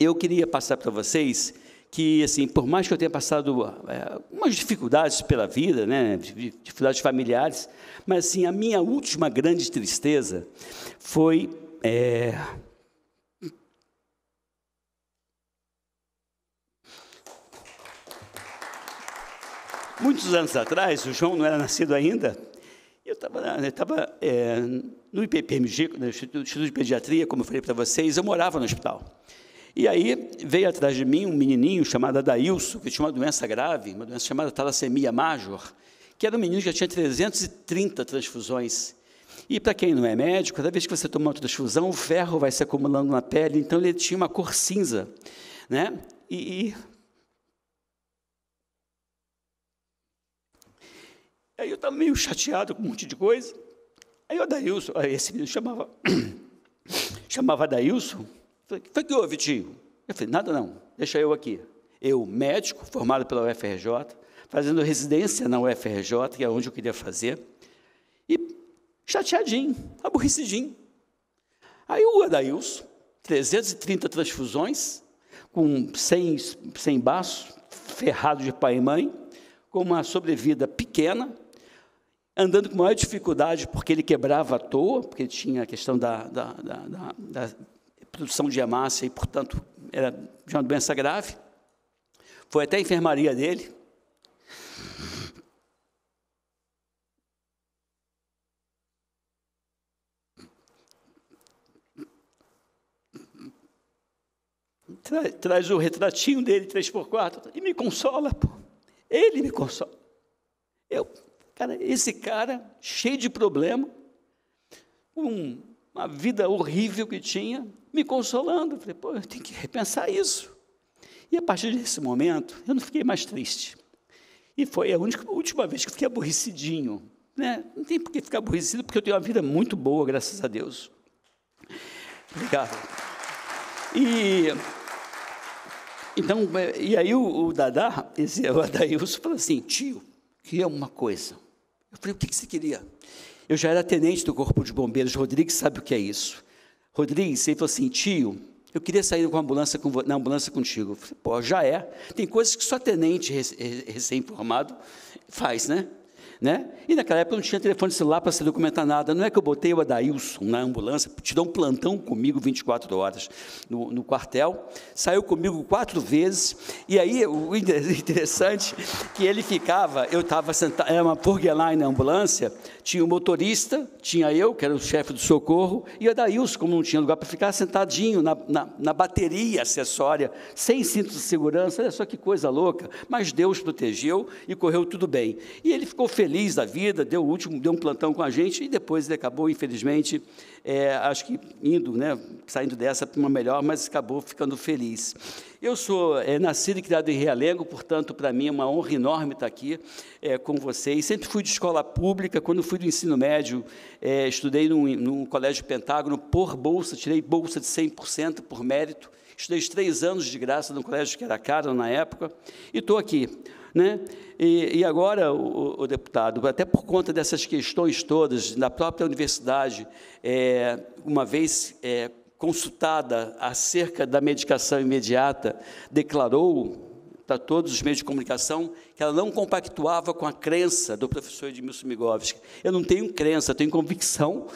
eu queria passar para vocês que, assim, por mais que eu tenha passado é, umas dificuldades pela vida, né, dificuldades familiares, mas, assim, a minha última grande tristeza foi... É, Muitos anos atrás, o João não era nascido ainda, eu estava né, é, no IPPMG, no Instituto de Pediatria, como eu falei para vocês, eu morava no hospital. E aí veio atrás de mim um menininho chamado Adailson, que tinha uma doença grave, uma doença chamada talassemia major, que era um menino que já tinha 330 transfusões. E para quem não é médico, cada vez que você toma uma transfusão, o ferro vai se acumulando na pele, então ele tinha uma cor cinza. Né? E, e Aí eu estava meio chateado com um monte de coisa. Aí o Adailson, esse menino chamava, [coughs] chamava Adailson. Falei, o que houve, tio? Eu falei, nada não, deixa eu aqui. Eu, médico, formado pela UFRJ, fazendo residência na UFRJ, que é onde eu queria fazer, e chateadinho, aborrecidinho. Aí o Adailson, 330 transfusões, com 100, 100 baços, ferrado de pai e mãe, com uma sobrevida pequena, andando com maior dificuldade, porque ele quebrava à toa, porque tinha a questão da, da, da, da produção de hemácia e, portanto, era de uma doença grave. Foi até a enfermaria dele. Tra traz o retratinho dele, 3x4, e me consola. Pô. Ele me consola. Eu Cara, esse cara, cheio de problema, um, uma vida horrível que tinha, me consolando. Eu falei, pô, eu tenho que repensar isso. E a partir desse momento, eu não fiquei mais triste. E foi a única, última vez que eu fiquei aborrecidinho. Né? Não tem por que ficar aborrecido, porque eu tenho uma vida muito boa, graças a Deus. Obrigado. E, então, é, e aí o, o Dadá, esse, é o Adailson, falou assim, tio, que é uma coisa. Eu falei, o que, que você queria? Eu já era tenente do Corpo de Bombeiros, Rodrigues sabe o que é isso. Rodrigues, ele falou assim, tio, eu queria sair com a ambulância com, na ambulância contigo. Eu falei, pô, já é. Tem coisas que só tenente recém-formado faz, né? Né? E naquela época não tinha telefone celular para se documentar nada. Não é que eu botei o Adailson na ambulância, tirou um plantão comigo 24 horas no, no quartel, saiu comigo quatro vezes, e aí o [laughs] interessante é que ele ficava, eu estava sentado, era é uma Burgerline na ambulância, tinha o motorista, tinha eu, que era o chefe do socorro, e o Adailson como não tinha lugar para ficar, sentadinho na, na, na bateria acessória, sem cinto de segurança. Olha só que coisa louca. Mas Deus protegeu e correu tudo bem. E ele ficou feliz da vida, deu, último, deu um plantão com a gente, e depois ele acabou, infelizmente, é, acho que indo, né, saindo dessa para uma melhor, mas acabou ficando feliz. Eu sou é, nascido e criado em Realengo, portanto, para mim é uma honra enorme estar tá aqui é, com vocês. Sempre fui de escola pública, quando fui do ensino médio, é, estudei num, num colégio Pentágono por bolsa, tirei bolsa de 100% por mérito. Estudei três anos de graça num colégio que era caro na época, e estou aqui. Né? E, e agora, o, o, deputado, até por conta dessas questões todas, da própria universidade, é, uma vez é, consultada acerca da medicação imediata, declarou para todos os meios de comunicação que ela não compactuava com a crença do professor Edmilson Migovski. Eu não tenho crença, eu tenho convicção.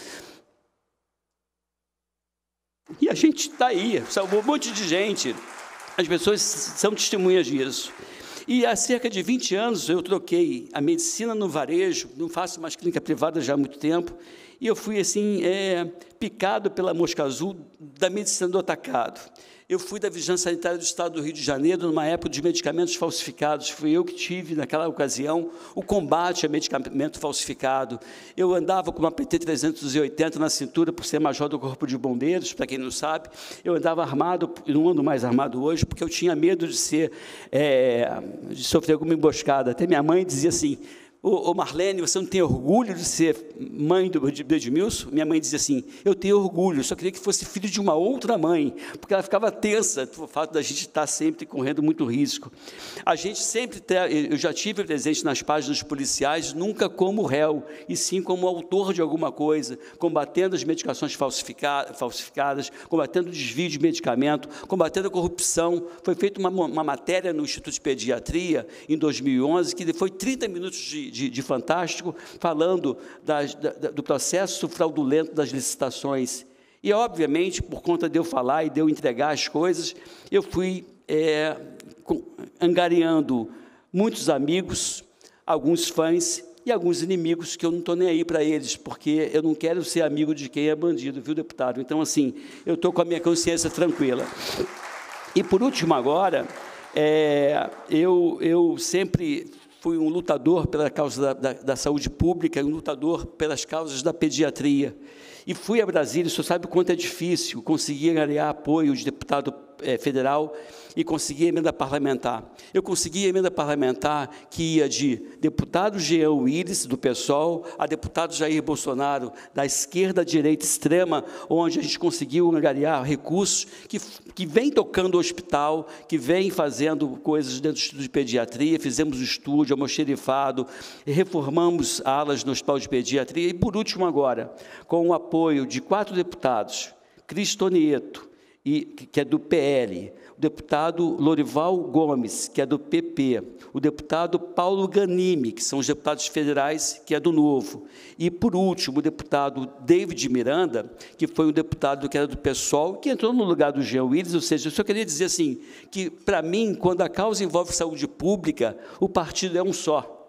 E a gente está aí, salvou um monte de gente. As pessoas são testemunhas disso. E há cerca de 20 anos eu troquei a medicina no varejo, não faço mais clínica privada já há muito tempo, e eu fui assim, é, picado pela mosca azul da medicina do atacado. Eu fui da Vigilância Sanitária do Estado do Rio de Janeiro numa época de medicamentos falsificados. Fui eu que tive, naquela ocasião, o combate a medicamento falsificado. Eu andava com uma PT 380 na cintura por ser major do Corpo de Bombeiros, para quem não sabe. Eu andava armado, não ando mais armado hoje, porque eu tinha medo de ser, é, de sofrer alguma emboscada. Até minha mãe dizia assim: Ô, Marlene, você não tem orgulho de ser mãe do, de, do Edmilson? Minha mãe dizia assim: Eu tenho orgulho, só queria que fosse filho de uma outra mãe, porque ela ficava tensa pelo fato da gente estar sempre correndo muito risco. A gente sempre, eu já tive presente nas páginas policiais, nunca como réu, e sim como autor de alguma coisa, combatendo as medicações falsificadas, falsificadas combatendo o desvio de medicamento, combatendo a corrupção. Foi feita uma, uma matéria no Instituto de Pediatria, em 2011, que foi 30 minutos de de, de fantástico, falando das, da, do processo fraudulento das licitações. E, obviamente, por conta de eu falar e de eu entregar as coisas, eu fui é, angariando muitos amigos, alguns fãs e alguns inimigos que eu não estou nem aí para eles, porque eu não quero ser amigo de quem é bandido, viu, deputado? Então, assim, eu estou com a minha consciência tranquila. E, por último, agora, é, eu, eu sempre fui um lutador pela causa da, da, da saúde pública, um lutador pelas causas da pediatria. E fui a Brasília, o senhor sabe o quanto é difícil conseguir arear apoio de deputado é, federal e consegui emenda parlamentar. Eu consegui emenda parlamentar que ia de deputado Jean Willis, do PSOL, a deputado Jair Bolsonaro, da esquerda à direita extrema, onde a gente conseguiu angariar recursos que, que vem tocando o hospital, que vem fazendo coisas dentro do Instituto de Pediatria, fizemos o estúdio, almoxerifado, reformamos alas no Hospital de Pediatria e, por último, agora, com o apoio de quatro deputados, Cristonieto, e, que é do PL, deputado Lorival Gomes, que é do PP, o deputado Paulo Ganime, que são os deputados federais, que é do Novo, e, por último, o deputado David Miranda, que foi um deputado que era do PSOL, que entrou no lugar do Jean Willis, ou seja, eu só queria dizer assim, que, para mim, quando a causa envolve saúde pública, o partido é um só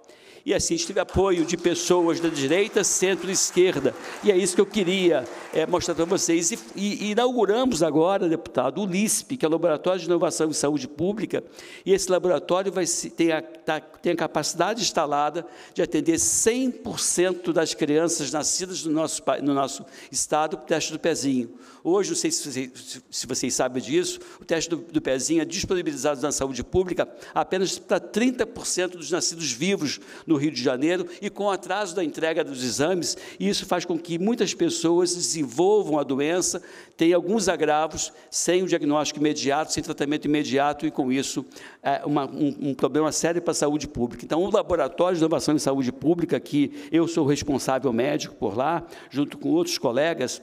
e assim tive apoio de pessoas da direita, centro e esquerda. E é isso que eu queria é, mostrar para vocês. E, e, inauguramos agora, deputado, o LISP, que é o Laboratório de Inovação em Saúde Pública, e esse laboratório vai tem, a, tá, tem a capacidade instalada de atender 100% das crianças nascidas no nosso, no nosso estado, teste do pezinho. Hoje, não sei se, se vocês sabem disso, o teste do, do pezinho é disponibilizado na saúde pública apenas para 30% dos nascidos vivos no Rio de Janeiro e com atraso da entrega dos exames, isso faz com que muitas pessoas desenvolvam a doença, tenham alguns agravos sem o diagnóstico imediato, sem tratamento imediato e, com isso, é uma, um, um problema sério para a saúde pública. Então, o Laboratório de Inovação em Saúde Pública, que eu sou responsável médico por lá, junto com outros colegas,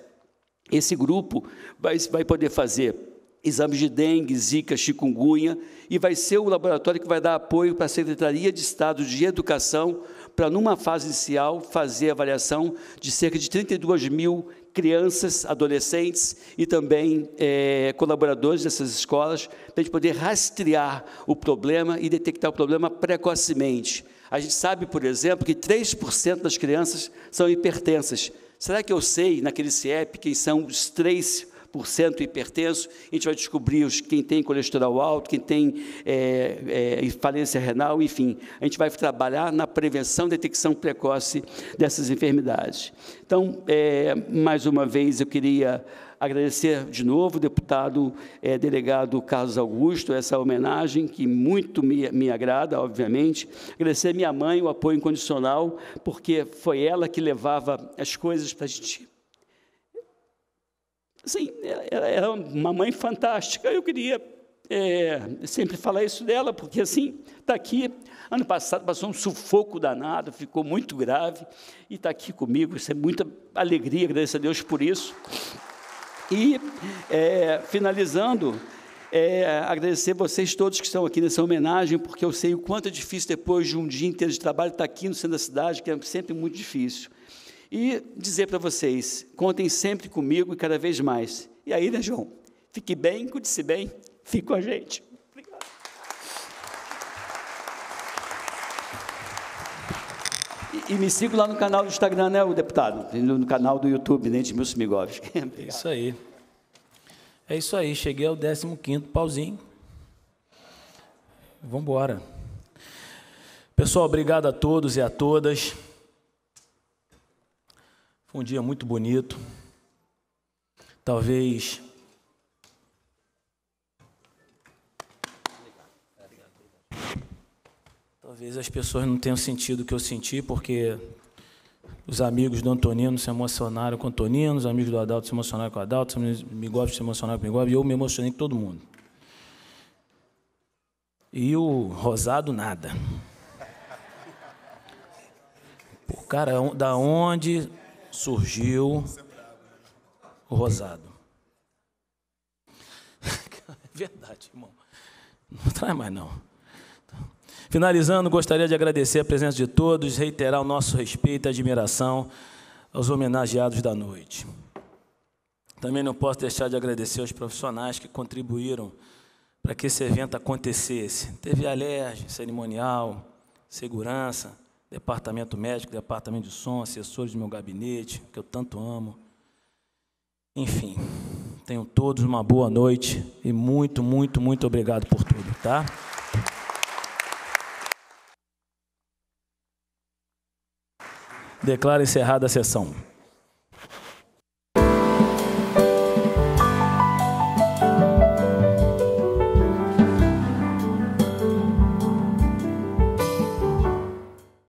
esse grupo vai, vai poder fazer exames de dengue, zika, chikungunya, e vai ser o laboratório que vai dar apoio para a Secretaria de Estado de Educação para, numa fase inicial, fazer avaliação de cerca de 32 mil crianças, adolescentes e também é, colaboradores dessas escolas, para a gente poder rastrear o problema e detectar o problema precocemente. A gente sabe, por exemplo, que 3% das crianças são hipertensas, Será que eu sei, naquele CIEP, quem são os 3% hipertensos? A gente vai descobrir os, quem tem colesterol alto, quem tem é, é, falência renal, enfim. A gente vai trabalhar na prevenção, detecção precoce dessas enfermidades. Então, é, mais uma vez, eu queria agradecer de novo, deputado é, delegado Carlos Augusto, essa homenagem que muito me, me agrada, obviamente. Agradecer minha mãe o apoio incondicional, porque foi ela que levava as coisas para a gente. Sim, ela era é uma mãe fantástica. Eu queria é, sempre falar isso dela, porque assim, está aqui. Ano passado passou um sufoco danado, ficou muito grave, e está aqui comigo. Isso é muita alegria, graças a Deus por isso. E, é, finalizando, é, agradecer vocês todos que estão aqui nessa homenagem, porque eu sei o quanto é difícil depois de um dia inteiro de trabalho estar aqui no centro da cidade, que é sempre muito difícil. E dizer para vocês, contem sempre comigo e cada vez mais. E aí, né, João? Fique bem, cuide-se bem, fique com a gente. E me siga lá no canal do Instagram, né, o deputado? No canal do YouTube, né, Dente Mil Migóvis. [laughs]
É isso aí. É isso aí. Cheguei ao 15 pauzinho. Vamos embora. Pessoal, obrigado a todos e a todas. Foi um dia muito bonito. Talvez Talvez as pessoas não tenham sentido o que eu senti, porque os amigos do Antonino se emocionaram com o Antonino, os amigos do Adalto se emocionaram com o Adalto, os amigos se emocionaram com o Migóvis, e eu me emocionei com todo mundo. E o Rosado, nada. Pô, cara, da onde surgiu o Rosado? [laughs] É verdade, irmão. Não traz mais, não. Finalizando, gostaria de agradecer a presença de todos, reiterar o nosso respeito e admiração aos homenageados da noite. Também não posso deixar de agradecer aos profissionais que contribuíram para que esse evento acontecesse. Teve alerj, cerimonial, segurança, departamento médico, departamento de som, assessores do meu gabinete, que eu tanto amo. Enfim, tenham todos uma boa noite e muito, muito, muito obrigado por tudo, tá? Declaro encerrada a sessão.